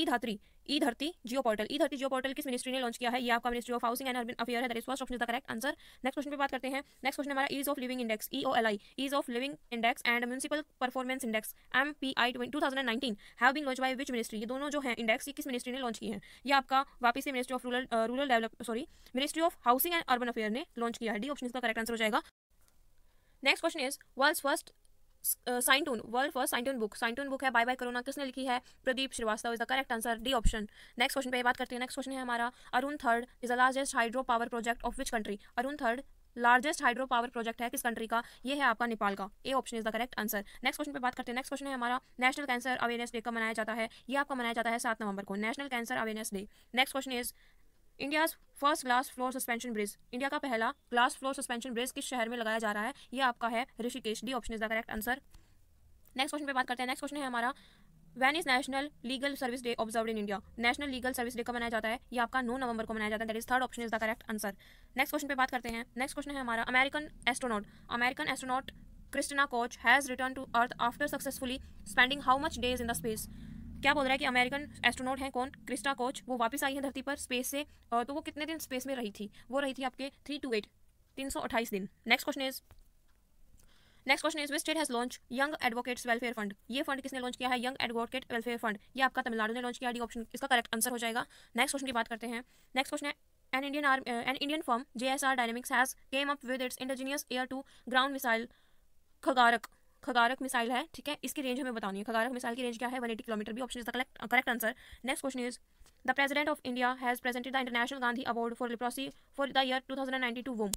E Dhatri E Dharti geo portal E Dharti geo portal किस ministry ने launch किया है ये आपका ministry of housing and urban affair है that is option is the correct answer next question पे बात करते हैं नेक्स्ट क्वेश्चन हमारा ease of living index E O L I ease of living index and municipal performance index M P I two thousand nineteen have been launch by which ministry ये दोनों जो है index ये किस ministry ने launch uh, किया है ये आपका वापस ministry of rural rural develop sorry ministry of housing and urban affair ने लॉन्च किया है डी ऑप्शन इसका करेक्ट आंसर हो जाएगा next question is world first scientoon world first scientoon book scientoon book है बाय बाय करोना किसने लिखी है Pradeep Srivastava is the correct answer D option next question पे बात करते हैं नेक्स्ट क्वेश्चन है हमारा Arun third is the largest hydro power project of which country Arun third largest hydro power project है किस कंट्री का ये है आपका नेपाल का A option is the correct answer next question पे बात करते हैं नेक्स्ट क्वेश्चन है हमारा नेशनल कैंसर अवेयरनेस डे का मनाया जाता है ये आपका मनाया जाता है सात नवंबर को national cancer awareness day next question is India first glass floor suspension bridge India का पहला ग्लास फ्लोर सस्पेंशन ब्रिज किस शहर में लगाया जा रहा है ये आपका है Rishikesh D option is the correct answer next question पे बात करते हैं नेक्स्ट क्वेश्चन है हमारा when is national legal service day observe in India national legal service day का मनाया जाता है ये आपका नौ नवंबर को मनाया जाता है that is third option is the correct answer next question पे बात करते हैं नेक्स्ट क्वेश्चन है हमारा American astronaut American astronaut Christina Koch has return to earth after successfully spending how much days in the space क्या बोल रहा है कि अमेरिकन एस्ट्रोनॉट हैं कौन क्रिस्टा कोच वो वापस आई हैं धरती पर स्पेस से तो वो कितने दिन स्पेस में रही थी वो रही थी आपके थ्री टू एट तीन सौ अट्ठाईस दिन next question is next question is which state has launch young advocates welfare fund ये फंड किसने लॉन्च किया है यंग एडवोकेट वेलफेयर फंड ये आपका तमिलनाडु ने लॉन्च किया डी ऑप्शन इसका करेक्ट आंसर हो जाएगा नेक्स्ट क्वेश्चन की बात करते हैं नेक्स्ट क्वेश्चन है an Indian Indian an Indian firm J S R dynamics has came up with its indigenous air to ground missile खगारक खगारक मिसाइल है ठीक है इसकी रेंज हमें बतानी है खगारक मिसाइल की रेंज क्या है one eighty kilometre B option is the correct answer next question is the president of India has presented the international Gandhi award for leprosy for the year two thousand ninety to whom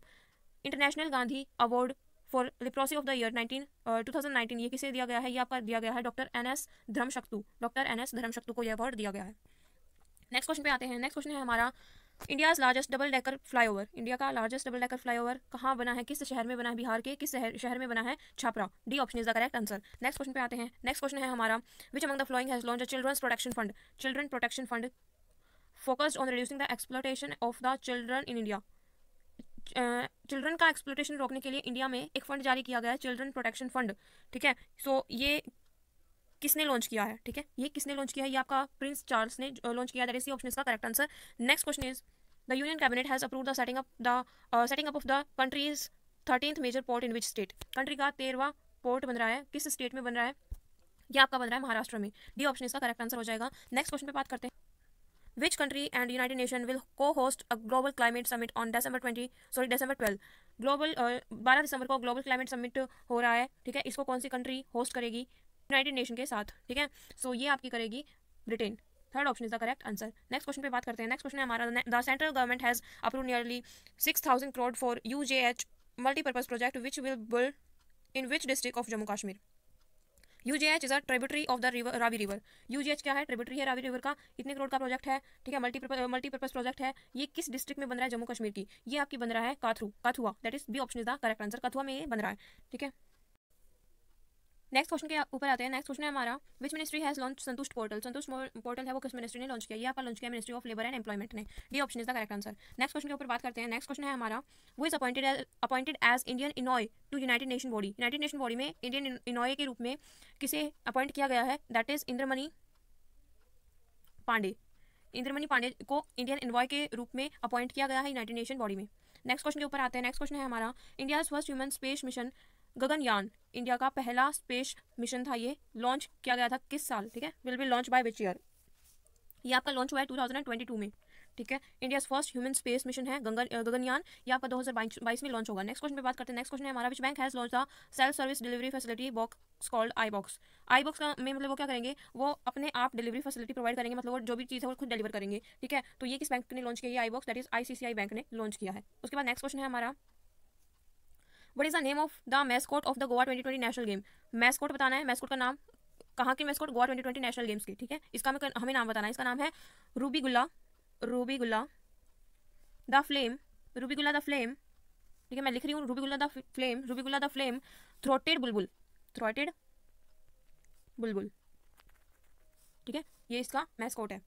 international Gandhi award for leprosy of the year nineteen two thousand nineteen ये किसे दिया गया है ये आपका दिया गया है doctor N S Dharmshaktu doctor N S Dharmshaktu को यह अवार्ड दिया गया है नेक्स्ट क्वेश्चन पे आते हैं नेक्स्ट क्वेश्चन है हमारा India's largest double decker flyover India का लार्जेस्ट डबल डेकर फ्लाईओवर कहाँ बना है किस शहर में बना है बिहार के किस शहर शहर में बना है Chhapra D option is the correct answer next question पे आते हैं नेक्स्ट क्वेश्चन है हमारा which among the following has launch children's protection fund children protection fund focused on reducing the exploitation of the children in India children का exploitation रोकने के लिए India में एक फंड जारी किया गया है चिल्ड्रन प्रोटेक्शन फंड ठीक है सो so, ये किसने लॉन्च किया है ठीक है ये किसने लॉन्च किया है ये आपका प्रिंस चार्ल्स ने लॉन्च किया दैट इज ऑप्शन इसका correct answer next question is the union cabinet has approve the setting up the setting up of the country's thirteenth major port in which state country का तेरवा port बन रहा है किस state में बन रहा है ये आपका बन रहा है महाराष्ट्र में डी ऑप्शन इसका करेक्ट आंसर हो जाएगा नेक्स्ट क्वेश्चन पे बात करते हैं which country and united nation will cohost a global climate summit on December 20 sorry December 12 global बारह दिसंबर को ग्लोबल क्लाइमेट समिट हो रहा है ठीक है इसको कौन सी कंट्री होस्ट करेगी यूनाइटेड नेशन के साथ ठीक है सो ये आपकी करेगी Britain third option is the correct answer next question पे बात करते हैं नेक्स्ट क्वेश्चन है हमारा the central government has approve nearly six thousand crore for U J H multipurpose project which will build in which district of Jammu Kashmir U J H is a tributary of the river Ravi river you J H क्या है tributary है Ravi river का इतने करोड़ का project है ठीक है multipurpose multipurpose project है ये किस डिस्ट्रिक्ट में बन रहा है जम्मू कश्मीर की ये आपकी बन रहा है काथरू Kathua that is B option is the correct answer Kathua में ये बन रहा है ठीक है नेक्स्ट क्वेश्चन के ऊपर आते हैं नेक्स्ट क्वेश्चन है हमारा which ministry has launch Santusht portal Santusht portal है वो किस मिनिस्ट्री ने लॉन्च किया ये आपका लॉन्च किया ministry of labour and employment ने D option is the correct answer next question के ऊपर बात करते हैं नेक्स्ट क्वेश्चन है हमारा who is appointed appointed as Indian envoy to united nation body united nation body में इंडियन इनॉय के रूप में किसे अपॉइंट किया गया है दैट इज इंद्रमणि पांडे इंद्रमणि पांडे को इंडियन इन्वॉय के रूप में अपॉइंट किया गया है यूनाइटेड नेशन बॉडी में नेक्स्ट क्वेश्चन के ऊपर आते हैं नेक्स्ट क्वेश्चन है हमारा India first human space mission Gaganyaan India का पहला स्पेस मिशन था ये लॉन्च किया गया था किस साल ठीक है will be launch by which year ये आपका लॉन्च हुआ है 2022 में ठीक है India first human space mission है गगनयान ये आपका हजार में लॉन्च होगा नेक्स्ट क्वेश्चन पे बात करते हैं नेक्स्ट क्वेश्चन है हमारा विच बैंक हैज लॉन्च था self service delivery facility box called I box I box का में मतलब वो क्या करेंगे वो अपने आप डिलीवरी फैसिलिटी प्रोवाइड करेंगे मतलब वो जो भी चीज़ है वो खुद डिलीवर करेंगे ठीक है तो ये किस बैंक ने लॉन्च किया I box that is I bank ने लॉन्च किया है उसके बाद नेक्स्ट क्वेश्चन है हमारा what is the name of the mascot of the Goa twenty twenty national game mascot बताना है मैस्कोट का नाम कहाँ की mascot Goa twenty twenty national games की ठीक है इसका हमें हमें नाम बताना है इसका नाम है Ruby Rubigula Rubigula the flame Rubigula the flame ठीक है मैं लिख रही हूँ Rubigula the flame Rubigula the flame throated bulbul throated bulbul ठीक है ये इसका मैस्कोट है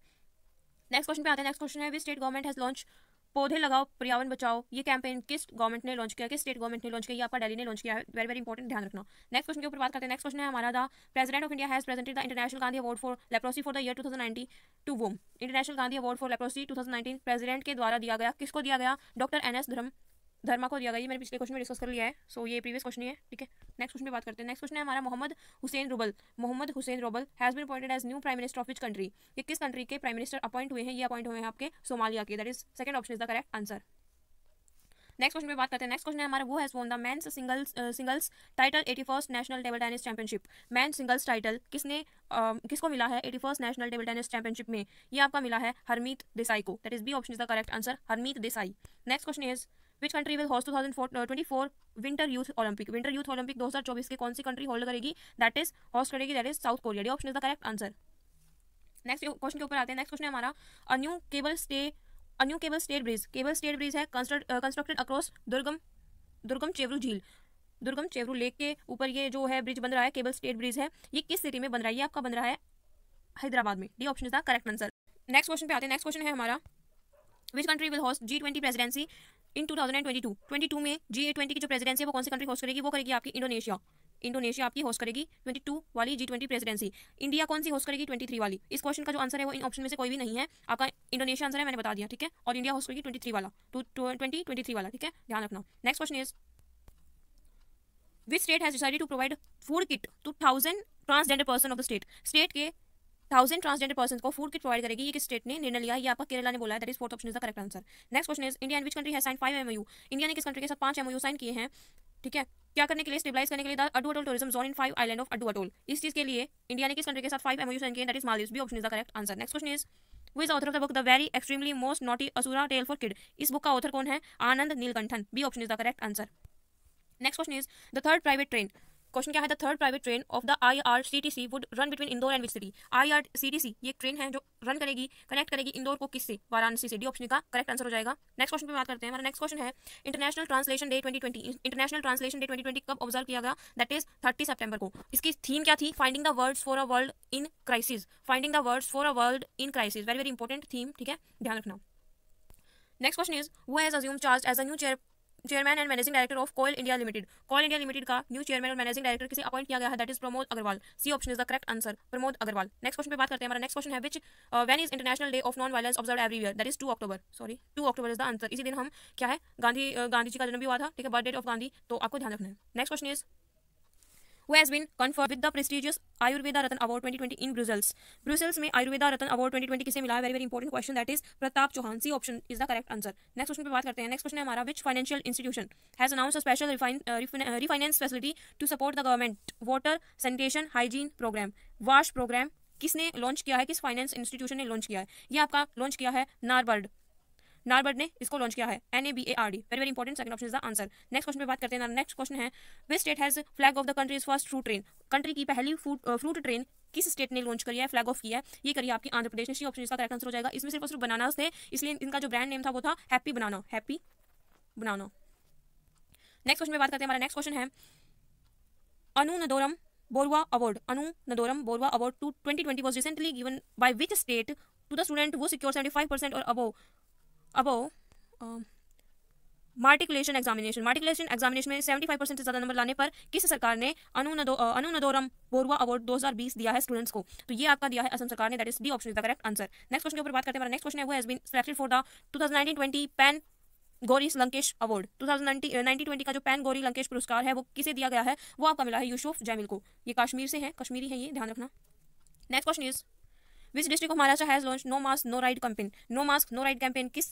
नेक्स्ट क्वेश्चन पे आते हैं नेक्स्ट क्वेश्चन है स्टेट गवर्नमेंट हैज लॉन्च पौधे लगाओ पर्यावरण बचाओ ये कैंपेन किस गवर्नमेंट ने लॉन्च किया किस स्टेट गवर्नमेंट ने लॉन्च किया आपका डेली ने लॉन्च किया है वेरी वेरी इंपॉर्टेंट ध्यान रखना नेक्स्ट क्वेश्चन के ऊपर बात करते हैं नेक्स्ट क्वेश्चन है हमारा the president of India has presented the international Gandhi award for leprosy for the year 2019 to whom international Gandhi award for leprosy 2019 president के द्वारा दिया गया किसको दिया गया डॉक्टर एन एस धर्म धर्मा को दिया गया ये मैंने पिछले क्वेश्चन में डिस्कस कर लिया है सो ये प्रीवियस क्वेश्चन है ठीक है नेक्स्ट क्वेश्चन में बात करते हैं नेक्स्ट क्वेश्चन है हमारा Mohamed Hussein Roble Mohamed Hussein Roble has been appointed as new prime minister of which country ये किस कंट्री के प्राइम मिनिस्टर अपॉइंट हुए हैं ये अपॉइंट हुए हैं आपके सोमालिया के that is second option is the correct answer next question में बात करते हैं नेक्स्ट क्वेश्चन है हमारा वो है won the men singles singles title at the first national table tennis championship men singles title किसने um, किसको मिला है at the first national table tennis championship में ये आपका मिला है हरमीत देसाई को that is B option is the correct answer Harmeet Desai next question is which country will host two thousand twenty four winter youth Olympic winter youth Olympic दो हजार चौबीस के कौन सी कंट्री होल्ड करेगी दैट इज हॉस्ट करेगी that is south Korea D option is the correct answer next question के ऊपर आते हैं नेक्स्ट क्वेश्चन है हमारा a new cable stay a new cable stayed bridge cable stayed bridge है constructed across Durgam Durgam चेवरू झील दुर्गम चेवरू लेक के ऊपर ये जो है ब्रिज बन रहा है केबल स्टेट ब्रिज है ये किस सिटी में बन रहा है ये आपका बन रहा है हैदराबाद में D option is the correct answer next question पे आते हैं नेक्स्ट क्वेश्चन है हमारा which country will host G twenty presidency in 2022 22 में जी ट्वेंटी की जो प्रेसिडेंसी है वो कौन सी कंट्री होस्ट करेगी वो करेगी आपकी इंडोनेशिया इंडोनेशिया आपकी होस्ट करेगी 22 वाली जी ट्वेंटी प्रेसिडेंसी इंडिया कौन सी होस्ट करेगी 23 वाली इस क्वेश्चन का जो आंसर है वो इन ऑप्शन में से कोई भी नहीं है आपका इंडोनेशिया आंसर है मैंने बता दिया ठीक है और इंडिया होस्ट करेगी ट्वेंटी थ्री वाला टू ट्वेंटी ट्वेंटी थ्री वाला ठीक है ध्यान रखना next question is which state has decided to provide food kit to thousand transgender person of the state state के थाउजेंड ट्रांसजेंडर पर्सन को फूड किट प्रोवाइड करेगी ये किस स्टेट ने निर्णय लिया है आपका केरला ने बोला है that is fourth option is the correct answer next question is India which country है साइन फाइव एमओयू इंडिया ने किस कंट्री के साथ पांच एमओयू साइन किए हैं ठीक है क्या करने के लिए स्टेबलाइज करने के लिए Addu atoll tourism zone in five island of Addu atoll इस चीज के लिए इंडिया ने किस कंट्री के साथ फाइव एमओयू साइन किए that is Maldives B option is the correct answer next question is who is author of the book the very extremely most naughty Asura tale for kid इस बुक का ऑथर कौन है Anand Neelakantan B option is the correct answer next question is the third private train question क्या है the third private train of the I R C T C would run between Indore and which city I R C T C ये train है जो run करेगी connect करेगी इंदौर को किससे वाराणसी से डी ऑप्शन का करेक्ट आंसर हो जाएगा नेक्स्ट क्वेश्चन पे बात करते हैं हमारा नेक्स्ट क्वेश्चन है international translation day twenty twenty international translation day twenty twenty कब ऑब्जर्व किया गया दैट इज थर्टी सितंबर को इसकी थीम क्या थी finding the words for a world in crisis finding the words for a world in crisis very very important theme ठीक है ध्यान रखना next question is who as assume charge as a new chair chairman and managing director of coal India limited coal India limited का new chairman और managing director किसे appoint किया गया है that is Pramod Agarwal C option is the correct answer Pramod Agarwal next question पे बात करते हैं हमारा नेक्स्ट क्वेश्चन है which when is international day of non violence observe every year that is two October sorry two October is the answer इसी दिन हम क्या है गांधी uh, गांधी जी का जन्म भी हुआ था ठीक है बर्थडे ऑफ गांधी तो आपको ध्यान रखना है next question is who has been conferred with the prestigious Ayurveda Ratan Award 2020 in Brussels. Brussels में Ayurveda Ratan Award 2020 किसे मिला है very very important question that is Pratap Chauhan C option is the correct answer next question पे बात करते हैं next question है हमारा which financial institution has announce a special refinance facility to support the government water sanitation hygiene program वाश program किसने launch किया है किस फाइनेंस इंस्टीट्यूशन ने लॉन्च किया है ये आपका लॉन्च किया है नारबर्ड नारबर्ड ने इसको लॉन्च किया है N A B A R D very very important second option is the answer next question पे बात करते हैं नेक्स्ट क्वेश्चन है which state has flag off the country is first fruit train country की पहली fruit train किस state ने launch है फ्लैग ऑफ किया है ये करिए आपकी आंध्र प्रदेश ने सी ऑप्शन इसका करेक्ट आंसर हो जाएगा इसमें सिर्फ और सिर्फ बनाना थे इसलिए इनका जो ब्रांड नेम था वो था happy banana happy banana next question में बात करते हैं हमारा नेक्स्ट क्वेश्चन है Anundoram Borooah award Anundoram Borooah award two twenty twenty was recently given by which state to the student वो सिक्योर सेवेंटी फाइव परसेंट और अबो अबो मार्टिकुलेशन एग्जामिनेशन मार्टिकुलेशन एग्जामिनेशन में 75 percent से ज़्यादा नंबर लाने पर किस सरकार ने अनुनदोरम बोरुआ अवार्ड 2020 दिया है स्टूडेंट्स को तो ये आपका दिया है असम सरकार ने that is D option is the correct answer next question के ऊपर बात करते हैं नेक्स्ट क्वेश्चन है been selected for the PEN Gauri Lankesh award two thousand का जो पैन गौरी लंकेश पुरस्कार है वो किसे दिया गया है वो आपका मिला है यूसुफ जैमिल को ये कश्मीर से है कश्मीरी है ये ध्यान रखना next question is which district of Maharashtra has launch no mask no ride campaign no mask no ride campaign किस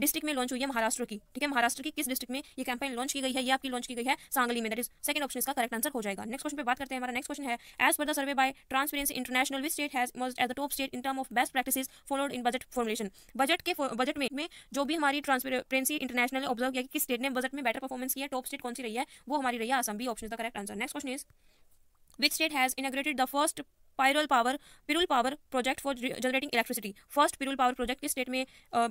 डिस्ट्रिक्ट में लॉन्च हुई है महाराष्ट्र की ठीक है महाराष्ट्र की किस डिस्ट्रिक्ट में ये कैंपेन लॉन्च की गई है ये आपकी लॉन्च की गई है सांगली में दट इज सेकंड ऑप्शन इसका करेक्ट आंसर हो जाएगा नेक्स्ट क्वेश्चन पे बात करते हैं हमारा नेक्स्ट क्वेश्चन है as per the survey by transparency international which state has merge at the top state in term of best practice followed in budget formation budget के budget में, में जो भी हमारी ट्रांसपेरेंसी इंटरनेशनल ऑब्जर्व किया कि किस स्टेट ने बजट में बेटर परफॉर्मेंस किया टॉप स्टेट कौन सी रही है वो हमारी रही है असम भी ऑप्शन का correct answer next question is which state has inaugurated the first pirul power pirul power project for generating electricity first pirul power project किस स्टेट में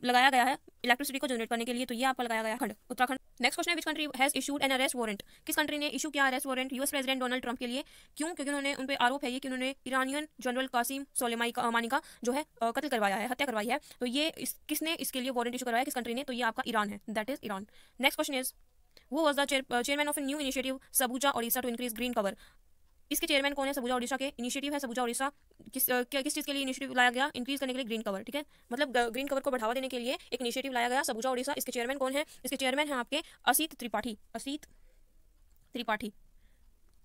लगाया गया है इलेक्ट्रिसिटी को जनरेट करने के लिए तो ये आपका लगाया गया खंड उत्तराखंड नेक्स्ट क्वेश्चन है which country has issued an arrest warrant किस कंट्री ने इशू किया arrest warrant US president Donald Trump के लिए क्यों क्योंकि उन्होंने उन पर आरोप है ये कि उन्होंने ईरानियन जनरल कासिम सोलेमाई का अमानी का जो है कत्ल करवाया है हत्या करवाई है तो ये इस, किसने इसके लिए वारंट इशू करवाया किस कंट्री ने तो ये आपका ईरान है that is Iran next question is who was the chairman of new initiative Sabuja Odisha to increase green cover इसके चेयरमैन कौन है सबूजा ओडिशा के इनिशिएटिव है सबूजा उड़ीसा किस uh, किस चीज़ के लिए इनिशिएटिव लाया गया इंक्रीज करने के लिए ग्रीन कवर ठीक है मतलब ग्रीन कवर को बढ़ावा देने के लिए एक इनिशिएटिव लाया गया सबूजा उड़ीसा इसके चेयरमैन कौन है इसके चेयरमैन है आपके Asit Tripathi Asit Tripathi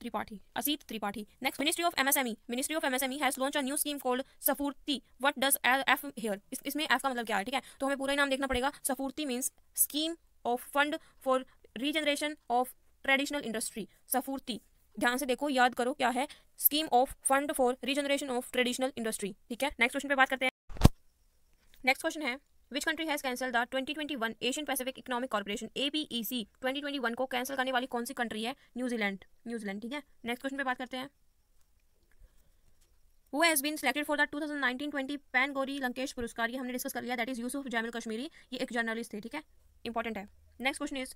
Tripathi Asit Tripathi next ministry of MSME ministry of MSME has launch a new scheme called SFURTI what does F here इसमें एफ का मतलब क्या है ठीक है तो हमें पूरा नाम देखना पड़ेगा SFURTI means scheme of fund for regeneration of traditional industry SFURTI ध्यान से देखो याद करो क्या है scheme of fund for regeneration of traditional industry ठीक है नेक्स्ट क्वेश्चन पे बात करते हैं नेक्स्ट क्वेश्चन है which country has cancel the 2021 Asian Pacific economic corporation A P E C को कैंसिल करने वाली कौन सी कंट्री है न्यूजीलैंड न्यूजीलैंड ठीक है नेक्स्ट क्वेश्चन पे बात करते हैं who has been selected for the 2019-20 PEN Gauri Lankesh पुरस्कार ये हमने डिस्कस कर लिया दैट इज यूसुफ जैमिल कश्मीरी ये एक जर्नलिस्ट थे ठीक है इंपॉर्टेंट है next question is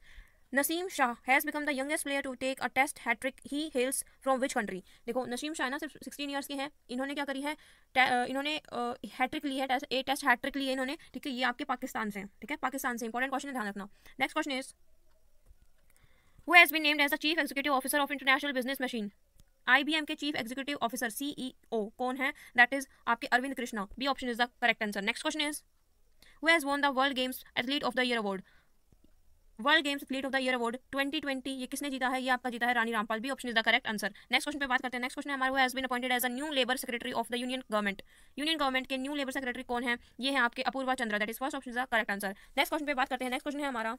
Naseem Shah has become the youngest player to take a test hat trick he hails from which country देखो नसीम शाह ना सिर्फ सिक्सटीन ईयर्स के हैं इन्होंने क्या करी है इन्होंने हैट्रिक ली है ए टेस्ट हैट्रिक ली है इन्होंने ठीक है ये आपके पाकिस्तान से ठीक है पाकिस्तान से इंपॉर्टेंट क्वेश्चन ध्यान रखना next question is who has been named as the chief executive officer of international business machine M के चीफ एग्जीक्यूटिव ऑफिसर ओ कौन है दैट इज आपके Arvind Krishna B option is the correct answer next question is who has won the world games athlete of the year award world games player of the year award 2020 ये किसने जीता है ये आपका जीता है Rani Rampal B option is the correct answer next question पे बात करते हैं नेक्स्ट क्वेश्चन हमारा who has been appointed as a new labour secretary of the union government union government के न्यू लेबर सेक्रेटरी कौन है ये है आपके Apurva Chandra that is first option is the correct answer next question पे बात करते हैं नेक्स्ट क्वेश्चन है हमारा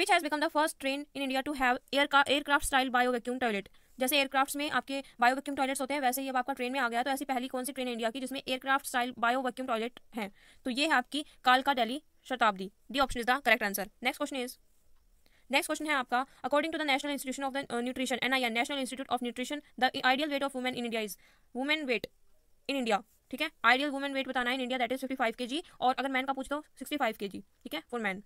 which has become the first train in India to have air aircraft style bio vacuum toilet जैसे एयरक्राफ्ट्स में आपके बायो वैक्यूम टॉयलेट्स होते हैं वैसे ही अब आपका ट्रेन में आ गया तो ऐसी पहली कौन सी ट्रेन इंडिया की जिसमें aircraft style bio vacuum toilet है तो ये है आपकी कालका daily Shatabdi D option is the correct answer next question is next question है आपका according to the national institution of the nutrition N I national institute of nutrition the ideal weight of women in India is women weight in India ठीक है ideal women weight बताना है in India that is fifty five के जी और अगर man का पूछ दो सिक्सटी फाइव के जी ठीक है for man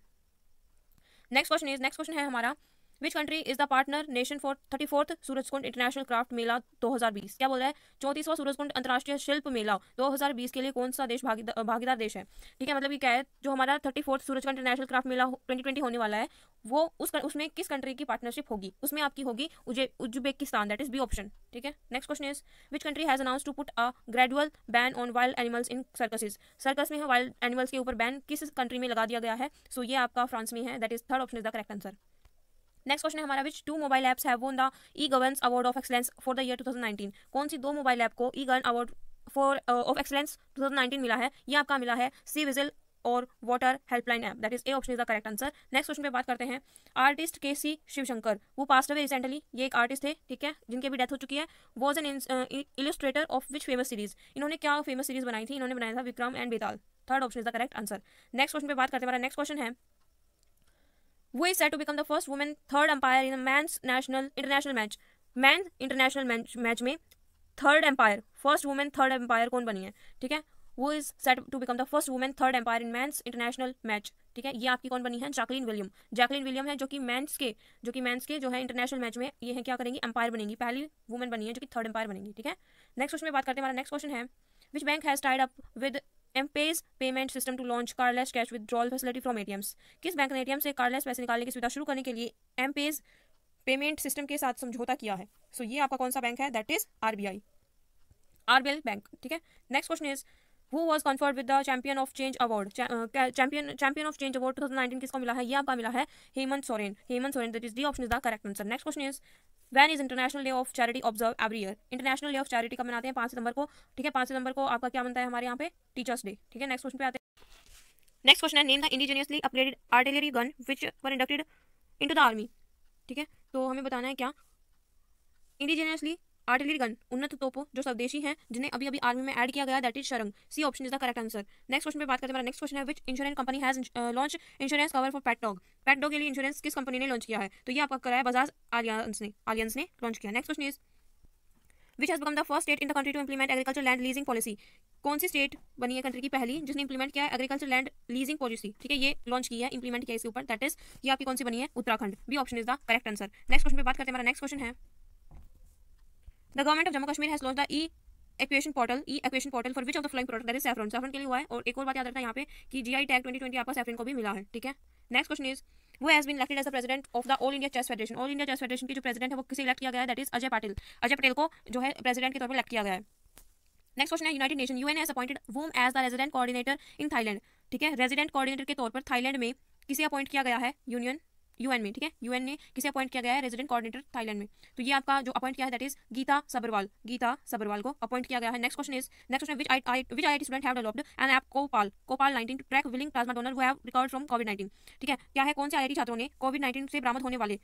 next question is next question है हमारा which country is the partner nation for thirty fourth Surajkund international craft Mela 2020 क्या बोल रहा है चौंतीसवा सूरजकुंड अंतर्राष्ट्रीय शिल्प मेला 2020 के लिए कौन सा देश भागीदार भागीदार देश है ठीक है मतलब ये क्या है जो हमारा thirty fourth Surajkund international craft Mela twenty होने वाला है वो उस उसमें किस कंट्री की पार्टनरशिप होगी उसमें आपकी होगी Uzbekistan that is B option ठीक है next question is which country has announce to put a gradual ban on wild animals in circuses circus में वाइल्ड एनिमल्स के ऊपर बैन किस कंट्री में लगा दिया गया है सो so, ये आपका फ्रांस में है that is third option is the correct answer next question है हमारा विच टू मोबाइल ऐप्स है won the E governance award of excellence for the year 2019 कौन सी दो मोबाइल ऐप को E govern award for of excellence 2019 मिला है यह आपका मिला है सी विजिल और water helpline app that is A option is the correct answer next question पे बात करते हैं आर्टिस्ट के सी शिवशंकर वो पास्ट अवे रिसेंटली ये एक आर्टिस्ट थे ठीक है जिनके भी डेथ हो चुकी है was an illustrator of which famous series इन्होंने क्या फेमस सीरीज बनाई थी इन्होंने बनाया था Vikram and Betal third option is the correct answer next question पे बात करते हैं हमारा नेक्स्ट क्वेश्चन है वो is set to become the first women third umpire in a national international match man international match में third umpire first women third umpire कौन बनी है ठीक है वो is set to become the first women third umpire in men's international match ठीक है ये आपकी कौन बनी है जैकलिन विलियम जैकलिन विलियम है जो कि मैंस के जो कि मैंस के जो है इंटरनेशनल मैच में ये है क्या करेंगी एम्पायर बनेंगी पहली वुमेन बनी है जो कि थर्ड एम्पायर बनेंगी ठीक है नेक्स्ट क्वेश्चन में बात करते हैं हमारा नेक्स्ट क्वेश्चन है which bank has tied up with M pays payment system to launch cardless cash withdrawal facility from ATMs किस बैंक ने एटीएम से कार्डलेस पैसे निकालने की सुविधा शुरू करने के लिए एम पेज पेमेंट सिस्टम के साथ समझौता किया है सो so, ये आपका कौन सा बैंक है that is RBI RBL bank ठीक है next question is who was conferred with the champion of change award champion champion of change award 2019 किसको मिला है ये आपका मिला है Hemant Soren Hemant Soren that is D option is the correct answer next question is when is international day of charity observe every year international day of charity का मनाते हैं पांच सितंबर को ठीक है पांच सितंबर को आपका क्या बनता है हमारे यहाँ पे टीचर्स डे ठीक है नेक्स्ट क्वेश्चन पे आते हैं नेक्स्ट क्वेश्चन है name the indigenously upgraded artillery gun which were inducted in the army ठीक है तो हमें बताना है क्या इंडिजीनियसली आर्टिलरी गन उन्नत तोपो जो स्वदेशी हैं जिन्हें अभी अभी आर्मी में ऐड किया गया that is Sharang C option is the correct answer next question पे बात करते हैं नेक्स्ट क्वेश्चन है which insurance company has launch insurance cover for pet dog pet dog के लिए इंश्योरेंस किस कंपनी ने लॉन्च किया है तो ये आपका कराया बजाज आलियंस ने आलियंस ने लॉन्च किया next question is which has become the first state in the country to implement agriculture land leasing policy कौन सी स्टेट बनी है कंट्री की पहली जिसने इंप्लीमेंट किया है एग्रीकल्चर लैंड लीजिंग पॉलिसी ठीक है ये लॉन्च की है इंप्लीमेंट किया इसके ऊपर दैट इज ये आपकी कौन सी बनी है Uttarakhand B option is the correct answer next question पे बात करते हैं हमारा नेक्स्ट क्वेश्चन है the government of Jammu Kashmir has launch the E auction portal E auction portal for which of the flying product that is saffron saffron के लिए हुआ है और एक और बात याद रखना यहाँ पे कि G I tag twenty twenty saffron को भी मिला है ठीक है नेक्स्ट क्वेश्चन इज वो has been elected as the president of the all India chess federation all India chess federation की जो प्रेसिडेंट है वो किसी इलेक्ट किया गया है दट इज अजय पटेल अजय पटेल को जो है प्रेसिडेंट के तौर पर इलेक्ट किया गया है नेक्स्ट क्वेश्चन है united nation UN has appointed whom as the resident coordinator in Thailand ठीक है रेजिडेंट कोऑर्डिनेटर के तौर पर थाईलैंड में किसे अपॉइंट किया गया है यूनियन यूएन में ठीक है यूएन ने किसे अपॉइंट किया गया है रेजिडेंट कोऑर्डिनेटर थाईलैंड में तो ये आपका जो अपॉइंट किया है दट इज गीता सबरवाल गीता सबरवाल को अपॉइंट किया गया है next question is next question which I which I student have developed an app CoPAL CoPAL nineteen to track willing plasma donor who are record from COVID nine ठीक है क्या है कौन से आई छात्रों ने कोविड 19 से बरामद होने वाले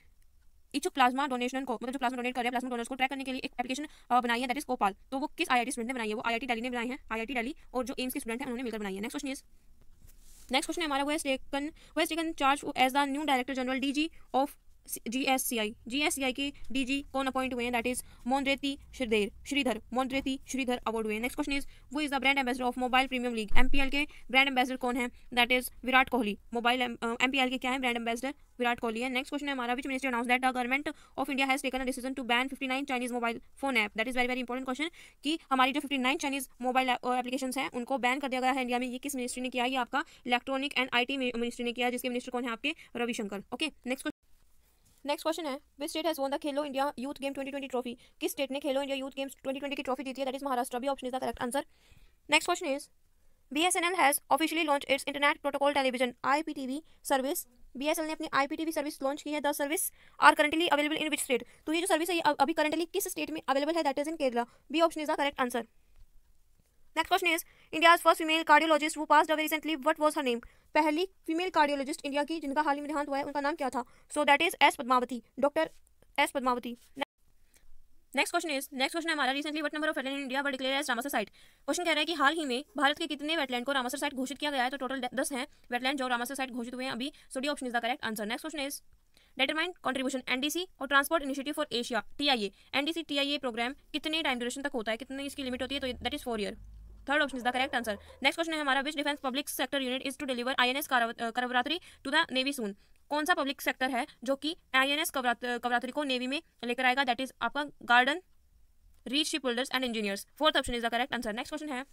इच्छुक प्लाज्मा डोनेशन को मतलब जो प्लाज्मा डोनेट कर रहे हैं प्लाज्मा डोनर्स को ट्रैक करने के लिए एक एप्लीकेशन बनाई है दट इज कोपाल तो वो किस आईआईटी स्टूडेंट ने बनाई है वो आईआईटी दिल्ली ने बनाई है आईआईटी दिल्ली और जो एम्स के स्टूडेंट है उन्होंने मिलकर बनाई है next question is next question हमारा west taken west taken charge as the new director general DG of G S C I G S C I के डी जी कौन अपॉइंट हुए हैं दैट इज मोनरेती श्रीधर श्रीधर मोनरेती श्रीधर अवार्ड हुए next question is who is the brand ambassador of mobile premier league M P L के brand ambassador कौन है that is Virat Kohli mobile M P L के क्या है ब्रांड एम्बेसडर विराट कोहली है नेक्स्ट क्वेश्चन है हमारा which minister announce that the government of India has taken decision to ban fifty nine Chinese mobile phone app that is very very important question कि हमारी जो fifty nine Chinese mobile application है उनको ban कर दिया गया है India में ये किस मिनिस्ट्री ने किया ये आपका electronic and I T ministry ने किया जिसके मिनिस्टर कौन है आपके Ravishankar okay next next question है which state has won the Khelo India youth game 2020 trophy किस स्टेट ने खेलो इंडिया यूथ गेम्स 2020 की ट्रॉफी जीती है that is Maharashtra B option is the correct answer next question is BSNL has officially launched its Internet Protocol service B S L ने अपनी IPTV service launch की है the service are currently available in which state तो ये जो service है ये अभी करंटली किस स्टेट में अवेलेबल है that is in Kerala B option is the correct answer next question is India first female cardiologist who pass away recently what was her name पहली फीमेल कार्डियोलॉजिस्ट इंडिया की जिनका हाल ही में देहांत हुआ है उनका नाम क्या था so that is S Padmavati doctor S Padmavati next question is next question हमारा recently what number of wetland India were declare as Ramsar site question कह रहा है कि हाल ही में भारत के कितने वेटलैंड को रामासर साइट घोषित किया गया है तो टोटल दस हैं वेटलैंड जो रामासर साइट घोषित हुए हैं अभी so D option is the correct answer next question is determined contribution NDC और transport initiative for Asia TIA NDC TIA program कितने टाइम ड्यूरेशन तक होता है कितनी इसकी लिमिट होती है तो that is four year third option is the correct answer next question है हमारा which defence public sector unit is to deliver I N S Kavaratti to the navy soon कौन सा पब्लिक सेक्टर है जो कि आई एन एस कवरात्री को navy में लेकर आएगा दैट इज आपका garden reach ship holders and engineers fourth option is the correct answer next question है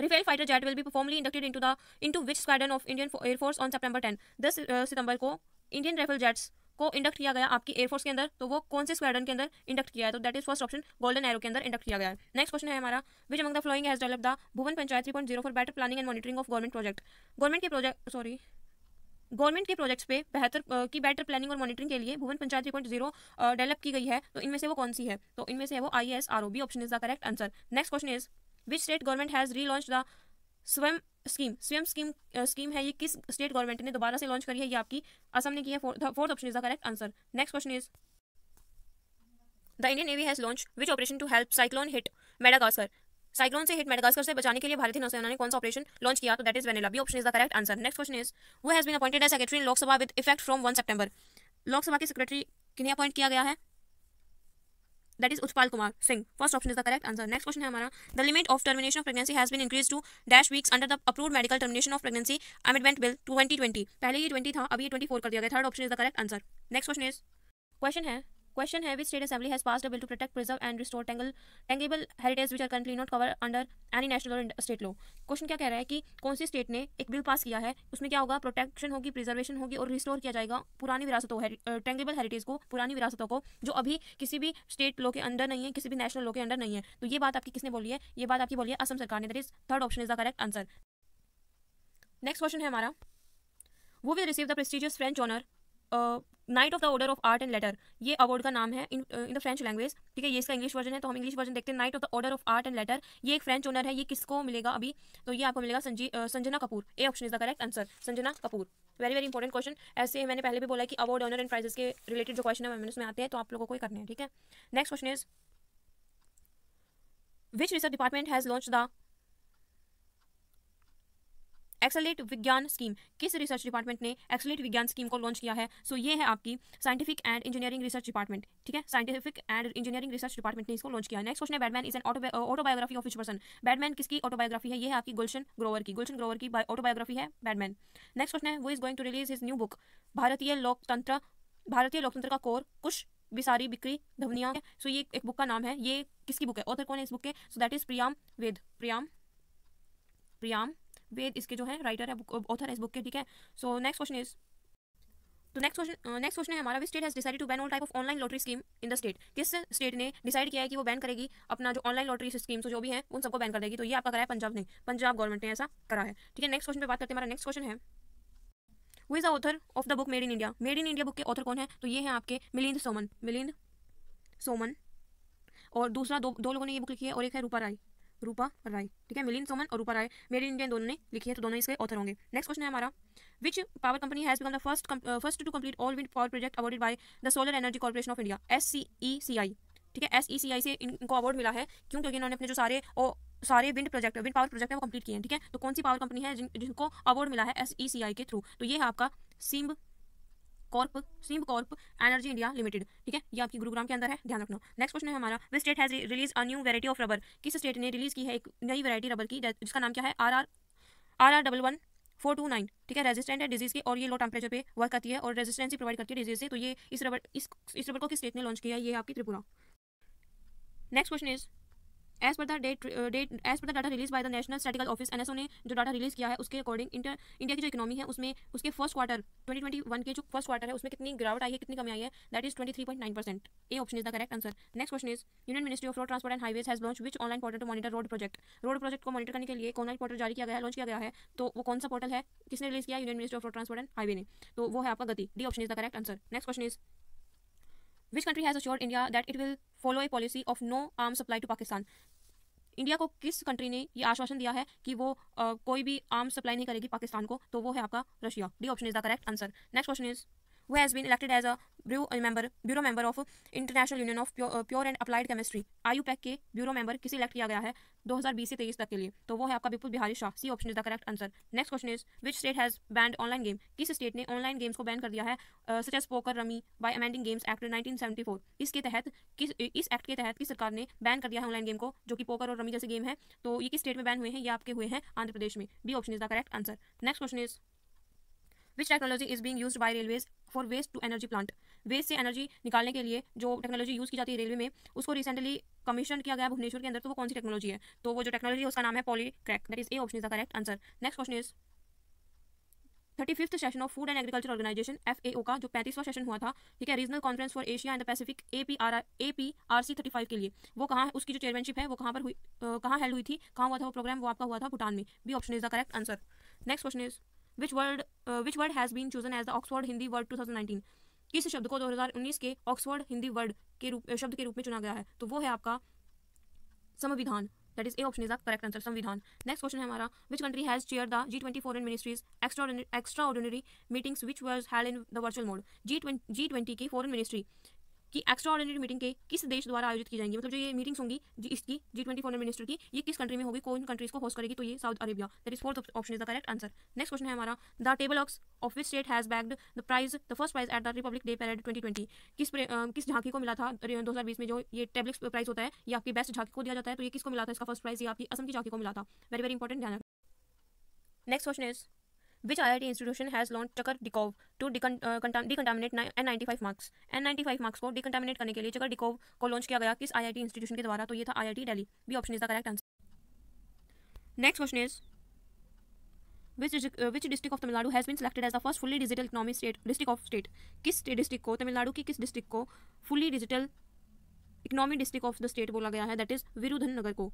Rafale fighter jet will be formally inducted into the into which squadron of Indian Air Force on September 10? 10 uh, सितंबर को Indian Rafale jets को induct किया गया आपकी air force के अंदर तो वो कौन से स्क्वाडन के अंदर इंडक्ट किया है तो that is first option golden arrow के अंदर इंडक्ट किया गया है नेक्स्ट क्वेश्चन है हमारा which among the following has develop the Bhuvan Panchayat three point zero for better planning and monitoring of government project government के प्रोजेक्ट सॉरी गवर्नमेंट के projects पे बेहतर की बेटर प्लानिंग और मॉनिटरिंग के लिए Bhuvan Panchayat three point zero develop की गई है तो इनमें से वो कौन सी है तो इनमें से वो I S R O B option is the correct answer next question is which state government has relaunch the Swayam scheme Swayam scheme scheme है ये किस स्टेट गवर्नमेंट ने दोबारा से लॉन्च करी है ये आपकी असम ने की है fourth option is the correct answer next question is the Indian navy has launch which operation to help cyclone hit Madagascar cyclone से हिट मेडागास्कर से बचाने के लिए भारतीय नौसेना ने कौन सा ऑपरेशन लॉन्च किया तो that is Vanilla B option is the correct answer next question is वो has been appointed as secretary in Lok Sabha with effect from one September Lok Sabha के सेक्रेटरी किन्हें अपॉइंट किया गया है that is Utpal Kumar Singh first option is the correct answer next question है हमारा the limit of termination of pregnancy has been increase to dash weeks under the approve medical termination of pregnancy amendment bill twenty पहले ये twenty था अभी ये four कर दिया गया third option is the correct answer next question is question है question है which state assembly has passed a bill to protect, preserve and restore tangle, tangible heritage which are currently not covered under any national or state law. Question क्या कह रहा है कि कौन सी state ने एक बिल पास किया है उसमें क्या होगा प्रोटेक्शन होगी प्रिजर्वेशन होगी और रिस्टोर किया जाएगा पुरानी विरासतों टेंगेबल हेरिटेज को पुरानी विरासतों को जो अभी किसी भी स्टेट लॉ के अंदर नहीं है किसी भी नेशनल लॉ के अंडर नहीं है तो ये बात आपकी किसने बोली है ये बात आपकी बोली है असम सरकार ने that is third option is the correct answer next question है हमारा वो will receive the prestigious French honour knight of the order of art and letter ये अवार्ड का नाम है इन द फ्रेंच लैंग्वेज ठीक है ये इसका इंग्लिश वर्जन है तो हम इंग्लिश वर्जन देखते हैं knight of the order of art and letter ये एक फ्रेंच ओनर है ये किसको मिलेगा अभी तो ये आपको मिलेगा संजी uh, Sanjana Kapoor A option is the correct answer Sanjana Kapoor very very important question ऐसे मैंने पहले भी बोला कि अवार्ड ऑनर एंड प्राइजेस के रिलेटेड जो क्वेश्चन है मैंने उसमें आते हैं तो आप लोगों को ही करने हैं ठीक है next question is which research department has launch the accelerate Vigyan scheme किस रिसर्च डिपार्टमेंट ने एक्सलेट विज्ञान स्कीम को लॉन्च किया है सो so, ये है आपकी scientific and engineering research department ठीक है scientific and engineering research department ने इसको लॉन्च किया नेक्स्ट क्वेश्चन है Batman is an autobiography of which person Batman किसकी ऑटोबायोग्राफी है ये है आपकी गुलशन ग्रोवर की गुलशन ग्रोवर की ऑटोबायोग्राफी है बैडमैन नेक्स्ट क्वेश्चन है वो is going to release his new book Bharatiya Loktantra भारतीय लोकतंत्र का कोर कुछ बिसारी बिक्री धवनिया सो so, ये एक बुक का नाम है ये किसकी बुक है ऑथर कौन है इस बुक के so that is Priyam Ved Priyam Priyam Ved इसके जो है राइटर है ऑथर है इस बुक के ठीक है सो नेक्स्ट क्वेश्चन इज तो नेक्स्ट क्वेश्चन नेक्स्ट क्वेश्चन है हमारा state has decided to ban all type of online lottery scheme in the state किस स्टेट ने डिसाइड किया है कि वो बैन करेगी अपना जो ऑनलाइन लॉटरी स्कीम जो भी है उन सबको बैन कर देगी तो ये आपका करा है पंजाब ने पंजाब गवर्नमेंट ने ऐसा करा है ठीक है नेक्स्ट क्वेश्चन पे बात करते हैं हमारा नेक्स्ट क्वेश्चन है वो is the author of the book made in India made in India book के ऑथर कौन है तो ये है आपके मिलिंद सोमन मिलिंद सोमन और दूसरा दो दो लोगों ने ये बुक लिखी है और एक है रूपा राय रूपा राय ठीक है मिलिंद सोमन और रूपा राय मेड इन इंडियन दोनों ने लिखी है तो दोनों इसके ऑथर होंगे नेक्स्ट क्वेश्चन है हमारा which power company has become the first first to complete all wind power project awarded by the solar energy corporation of India S C E C I ठीक है एस ई सी आई से इनको award मिला है क्यों क्योंकि इन्होंने अपने जो सारे ओ, सारे wind project wind power project है वो कंप्लीट किए हैं ठीक है तो कौन सी पावर कंपनी है जिन, जिनको अवार्ड मिला है एस ई सी आई के थ्रू तो ये है आपका Sembcorp Sembcorp energy India limited ठीक है ये आपकी गुरुग्राम के अंदर है ध्यान रखना नेक्स्ट क्वेश्चन है हमारा which state has release a new variety of rubber किस स्टेट ने रिलीज की है एक नई वैरायटी रबर की जिसका नाम क्या है R R R R double one four two nine ठीक है रेजिस्टेंट है डिजीज के और ये लो टेम्परेचर पे वर्क करती है और ही प्रोवाइड करती है डिजीज से तो ये इस रबर इस इस रबर को किस स्टेट ने लॉन्च किया है ये आपकी Tripura next question is as per the date date as per the data release by the national statical office NSO ने जो डाटा रिलीज किया है उसके अकॉर्डिंग इंटर इंडिया की जो इकोनॉमी है उसमें उसके फर्स्ट क्वार्टर 2021 के जो फर्स्ट क्वार्टर है उसमें कितनी गिरावट आई है कितनी कमी आई है that is 23.9 percent A option is the correct answer next question is union ministry of road transport and highways has launch which online portal to monitor road project road project को मॉनिटर करने के लिए online portal जारी किया गया है launch किया गया है तो वो कौन सा पोर्टल है किसने रिलीज किया union ministry of road transport and highway ने तो वो है आपका Gati D option is the correct answer next question is which country has assured India that it will follow a policy of no arms supply to Pakistan? India को किस country ने ये आश्वासन दिया है कि वो आ, कोई भी आर्म सप्लाई नहीं करेगी पाकिस्तान को तो वो है आपका Russia D option is the correct answer next question is who has been elected as a bureau member bureau member of international union of pure and applied chemistry applied पैक e के bureau member किसे elect किया गया है 2020 से 23 तक के लिए तो वो है आपका Vipul Bihari Shah C option is the correct answer next question is which state has banned online game किस स्टेट ने ऑनलाइन गेम्स को बैन कर दिया है such as poker rummy by amending games act four इसके तहत किस इस एक्ट के तहत किस सरकार ने बैन कर दिया है ऑनलाइन गेम को जो कि पोकर और रमी जैसे गेम है तो ये किस स्टेट में बैन हुए हैं ये आपके हुए हैं आंध्र प्रदेश में B option is the correct answer next question is which technology is being use by railways for waste to energy plant waste से एनर्जी निकालने के लिए जो टेक्नोलॉजी यूज़ की जाती है रेलवे में उसको रिसेंटली कमीशन किया गया भुवनेश्वर के अंदर तो वो कौन सी टेक्नोलॉजी है तो वो जो टेक्नोलॉजी है उसका नाम है poly crack that is A option is the correct answer next question is thirty fifth session of food and agriculture organization F A O का जो पैंतीसवा सेशन हुआ था ठीक है regional conference for Asia and Pacific A P R A P R C thirty five के लिए वो कहाँ उसकी जो चेयरमैनशिप है वो कहाँ पर हुई कहाँ हेल्ड हुई थी कहाँ हुआ था वो प्रोग्राम वो आपका हुआ था भूटान में B option is the correct answer next question is which word which word has been chosen as the Oxford Hindi word 2019 किस शब्द को 2019 के ऑक्सफोर्ड हिंदी वर्ड के रूप शब्द के रूप में चुना गया है तो वो है आपका संविधान that is A option is the correct answer Samvidhan next question है हमारा which country has chair the G twenty foreign ministries extraordinary meetings which were held in the virtual mode G twenty की foreign ministry कि extraordinary meeting के किस देश द्वारा आयोजित की जाएंगी मतलब जो ये मीटिंग्स होंगी इसकी जी ट्वेंटी फॉरन मिनिस्टर की ये किस कंट्री में होगी कौन कंट्रीज को होस्ट करेगी तो ये South Arabia that is fourth option is the correct answer next question है हमारा the tableaux of which state has bagged the prize the first prize at the Republic Day parade twenty twenty किस किस झांकी को मिला था दो हज़ार बीस में जो ये टेबलिक्स प्राइज होता है ये आपकी बेस्ट झांकी को दिया जाता है तो ये किसको मिला था इसका फर्स्ट प्राइज ये आपकी असम की झांकी को मिला था वेरी वेरी इंपॉर्टेंट ध्यान next question is which IIT institution has launched Chakr DeCoV to decontaminate N ninety five masks N ninety five masks को डिकन्टामिनेट करने के लिए चकर डिकोव को लॉन्च किया गया किस IIT इंस्टीट्यूशन के द्वारा तो ये था IIT Delhi B option is the correct answer next question is which uh, which district of tamil nadu has been selected as the first fully digital economy state district of state किस district को तमिलनाडु नाडु की किस district को fully digital economy district of the state बोला गया है that is Virudhunagar को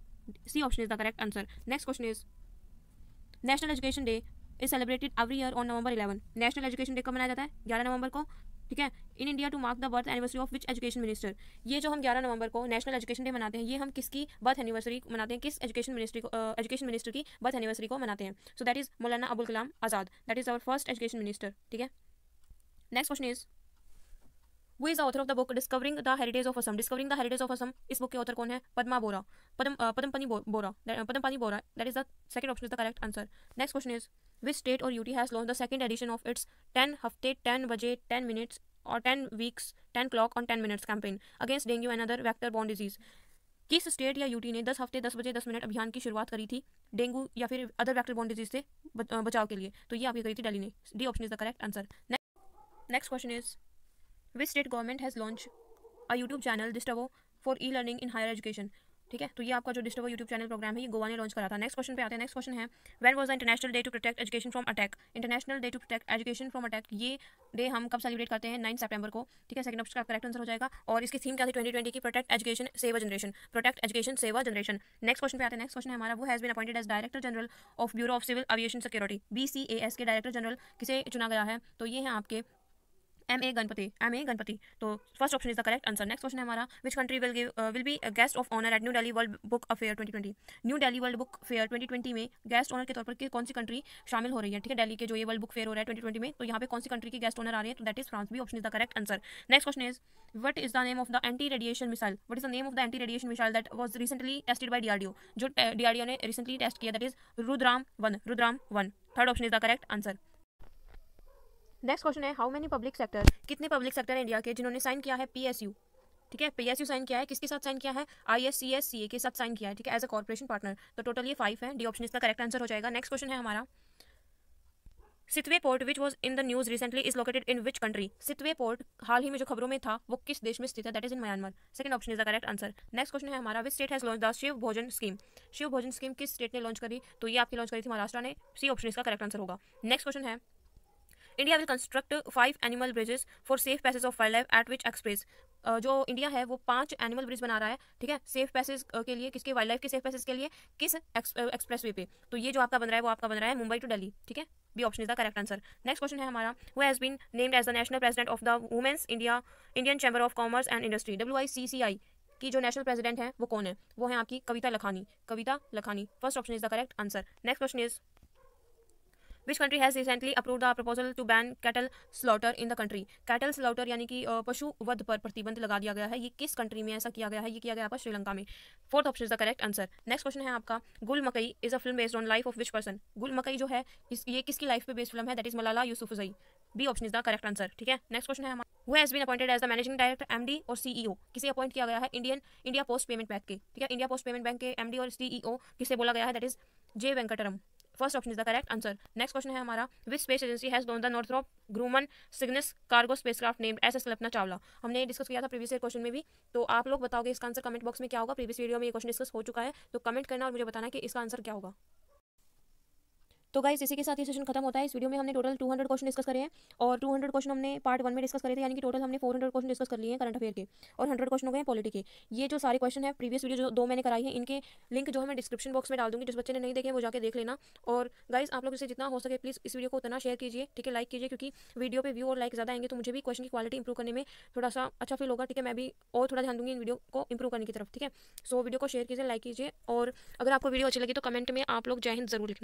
C option is the correct answer next question is national education day is celebrated every year on November eleven national education day को मनाया जाता है ग्यारह नवंबर को ठीक है in India to mark the birth anniversary of which education minister ये जो हम ग्यारह नवंबर को नेशनल एजुकेशन डे मनाते हैं ये हम किसकी बर्थ एनिवर्सरी मनाते हैं किस एजुकेशन मिनिस्ट्री को एजुकेशन मिनिस्टर की बर्थ एनिवर्सरी को मनाते हैं so that is Maulana Abul Kalam Azad that is our first education minister ठीक है नेक्स्ट क्वेश्चन इज़ वो is author of the book discovering the heritage of Assam discovering the heritage of Assam इस book के ऑथर कौन है पदमा बोरा पदम Padmapani Bora Pani Bora that is the second option is the correct answer next question is which state or UT has launch the second edition of its ten Hafte ten Baje ten minutes or ten weeks ten clock on ten minutes campaign against dengue and other vector borne disease किस स्टेट या UT ने दस हफ्ते दस बजे दस minute अभियान की शुरुआत करी थी डेंगू या फिर अदर वैक्टर बॉर्न डिजीज से बचाव के लिए तो ये आपकी करी थी डेली ने D option is the correct answer next question is which state government has launch a YouTube channel डिस्टर्वो for e learning in higher education ठीक है तो ये आपका जो डिस्टर्बो यूट्यूब चैनल प्रोग्राम है ये गोवा ने लॉन्च करा था नेक्स्ट क्वेश्चन पे आते हैं नेक्स्ट क्वेश्चन है when was the international day to protect education from attack international day to protect education from attack ये डे हम कब सेलिब्रेट करते हैं नाइन सेप्टेबर को ठीक है सेकंड ऑप्शन का करेक्ट आंसर हो जाएगा और इसकी थीम क्या थी ट्वेंटी ट्वेंटी की protect education save a generation protect education save a generation next question पे आते हैं नेक्स्ट क्वेश्चन हमारा वो has been appointed as director general of bureau of civil aviation security B के डायरेक्टर जनरल किसे चुना गया है तो ये है आपके M A Ganapathy M A Ganapathy तो first option is the correct answer next question है हमारा which country will give will be guest of honour at New Delhi world book affair twenty twenty New Delhi world book fair twenty twenty में guest honour के तौर पर कौन सी country शामिल हो रही है ठीक है डेली के जो ये वर्ल्ड बुक फेयर हो रहा है ट्वेंटी ट्वेंटी में तो यहाँ पे कौन सी कंट्री की गेस्ट ऑनर आ रही है तो that is France B option is the correct answer next question is what is the name of the anti radiation missile what is the name of the anti radiation missile that was recently tested by D जो DRDO uh, ने recently test किया that is Rudram one Rudram one third option is the correct answer next question है how many public sector कितने public sector India के जिन्होंने sign किया है PSU ठीक है पीएसयू साइन किया है किसके साथ साइन किया है आईएससीएससीए के साथ साइन किया है ठीक है एज अ कॉर्पोरेशन पार्टनर तो टोटल ये फाइव है डी ऑप्शन इसका करेक्ट आंसर हो जाएगा नेक्स्ट क्वेश्चन है हमारा Sittwe port which was in the news recently is located in which country Sittwe port हाल ही में जो खबरों में था वो किस देश में स्थित है that is in Myanmar second option is the correct answer next question है हमारा which state has launch the Shiv Bhojan scheme Shiv Bhojan scheme किस स्टेट ने लॉन्च करी तो ये आपकी लॉन्च करी थी महाराष्ट्र ने सी ऑप्शन इसका करेक्ट आंसर होगा नेक्स्ट क्वेश्चन है India will construct five animal bridges for safe passage of wildlife at which express जो इंडिया है वो पांच एनिमल ब्रिज बना रहा है ठीक है सेफ पैसेज uh, के लिए किसके वाइल्ड लाइफ के सेफ पैसेज के लिए किस एक्सप्रेस वे uh, पे तो ये जो आपका बन रहा है वो आपका बन रहा है मुंबई टू दिल्ली ठीक है B option is the correct answer next question है हमारा वो has been named as the national president of the women's India Indian chamber of commerce and industry W I C C I की जो national president है वो कौन है वो है आपकी Kavita Lakhani Kavita Lakhani first option is the correct answer next question is which country has recently approve the proposal to ban cattle slaughter in the country cattle slaughter यानी कि पशु वध पर प्रतिबंध लगा दिया गया है ये किस कंट्री में ऐसा किया गया है ये किया गया आपका श्रीलंका में fourth option is the correct answer next question है आपका Gul Makai is a film based on life of which person Gul Makai जो है इस, ये किसकी लाइफ पे बेस्ड फिल्म है दैट इज मलाला जई B option is the correct answer ठीक है नेक्स्ट क्वेश्चन है हमारा वो has been appointed as the managing director MD और सीईओ किसे अपॉइंट किया गया है Indian India post payment bank के ठीक है इंडिया पोस्ट पेमेंट बैंक के एमडी और सीईओ e किसे बोला गया है that is J Venkatram first option is the correct answer next question है हमारा which space agency has launch the Northrop Grumman Cygnus cargo spacecraft named S S Kalpana Chawla हमने discuss किया था प्रीवियस ईयर क्वेश्चन में भी तो आप लोग बताओगे इसका आंसर कमेंट बॉक्स में क्या होगा प्रीवियस वीडियो में ये क्वेश्चन डिस्कस हो चुका है तो कमेंट करना और मुझे बताना कि इसका आंसर क्या होगा तो गाइस इसी के साथ ये सेशन खत्म होता है इस वीडियो में हमने टोटल 200 क्वेश्चन डिस्कस करे हैं और 200 क्वेश्चन हमने पार्ट वन में डिस्कस करे थे यानी कि टोटल हमने 400 क्वेश्चन डिस्कस कर लिए हैं करंट अफेयर के और हंड्रेड क्वेश्चन हो गए हैं पॉलिटी के ये जो सारे क्वेश्चन है प्रीवियस वीडियो जो दो मैंने कराई है इनके लिंक जो मैं डिस्क्रिप्शन बॉक्स में डाल दूँगी जिस बच्चे ने नहीं देखे वो जाकर देख लेना और गाइज आप लोग इसे जितना हो सके प्लीज़ इस वीडियो को उतना शेयर कीजिए ठीक है लाइक कीजिए क्योंकि वीडियो पर व्यू और लाइक ज़्यादा आएंगे तो मुझे भी क्वेश्चन की क्वालिटी इंप्रूव करने में थोड़ा सा अच्छा फील होगा ठीक है मैं भी और थोड़ा ध्यान दूँगी इन वीडियो को इंप्रूव करने की तरफ ठीक है सो वीडियो को शेयर कीजिए लाइक कीजिए और अगर आपको वीडियो अच्छी लगी तो कमेंट में आप लोग जय हिंद जरूर लिखना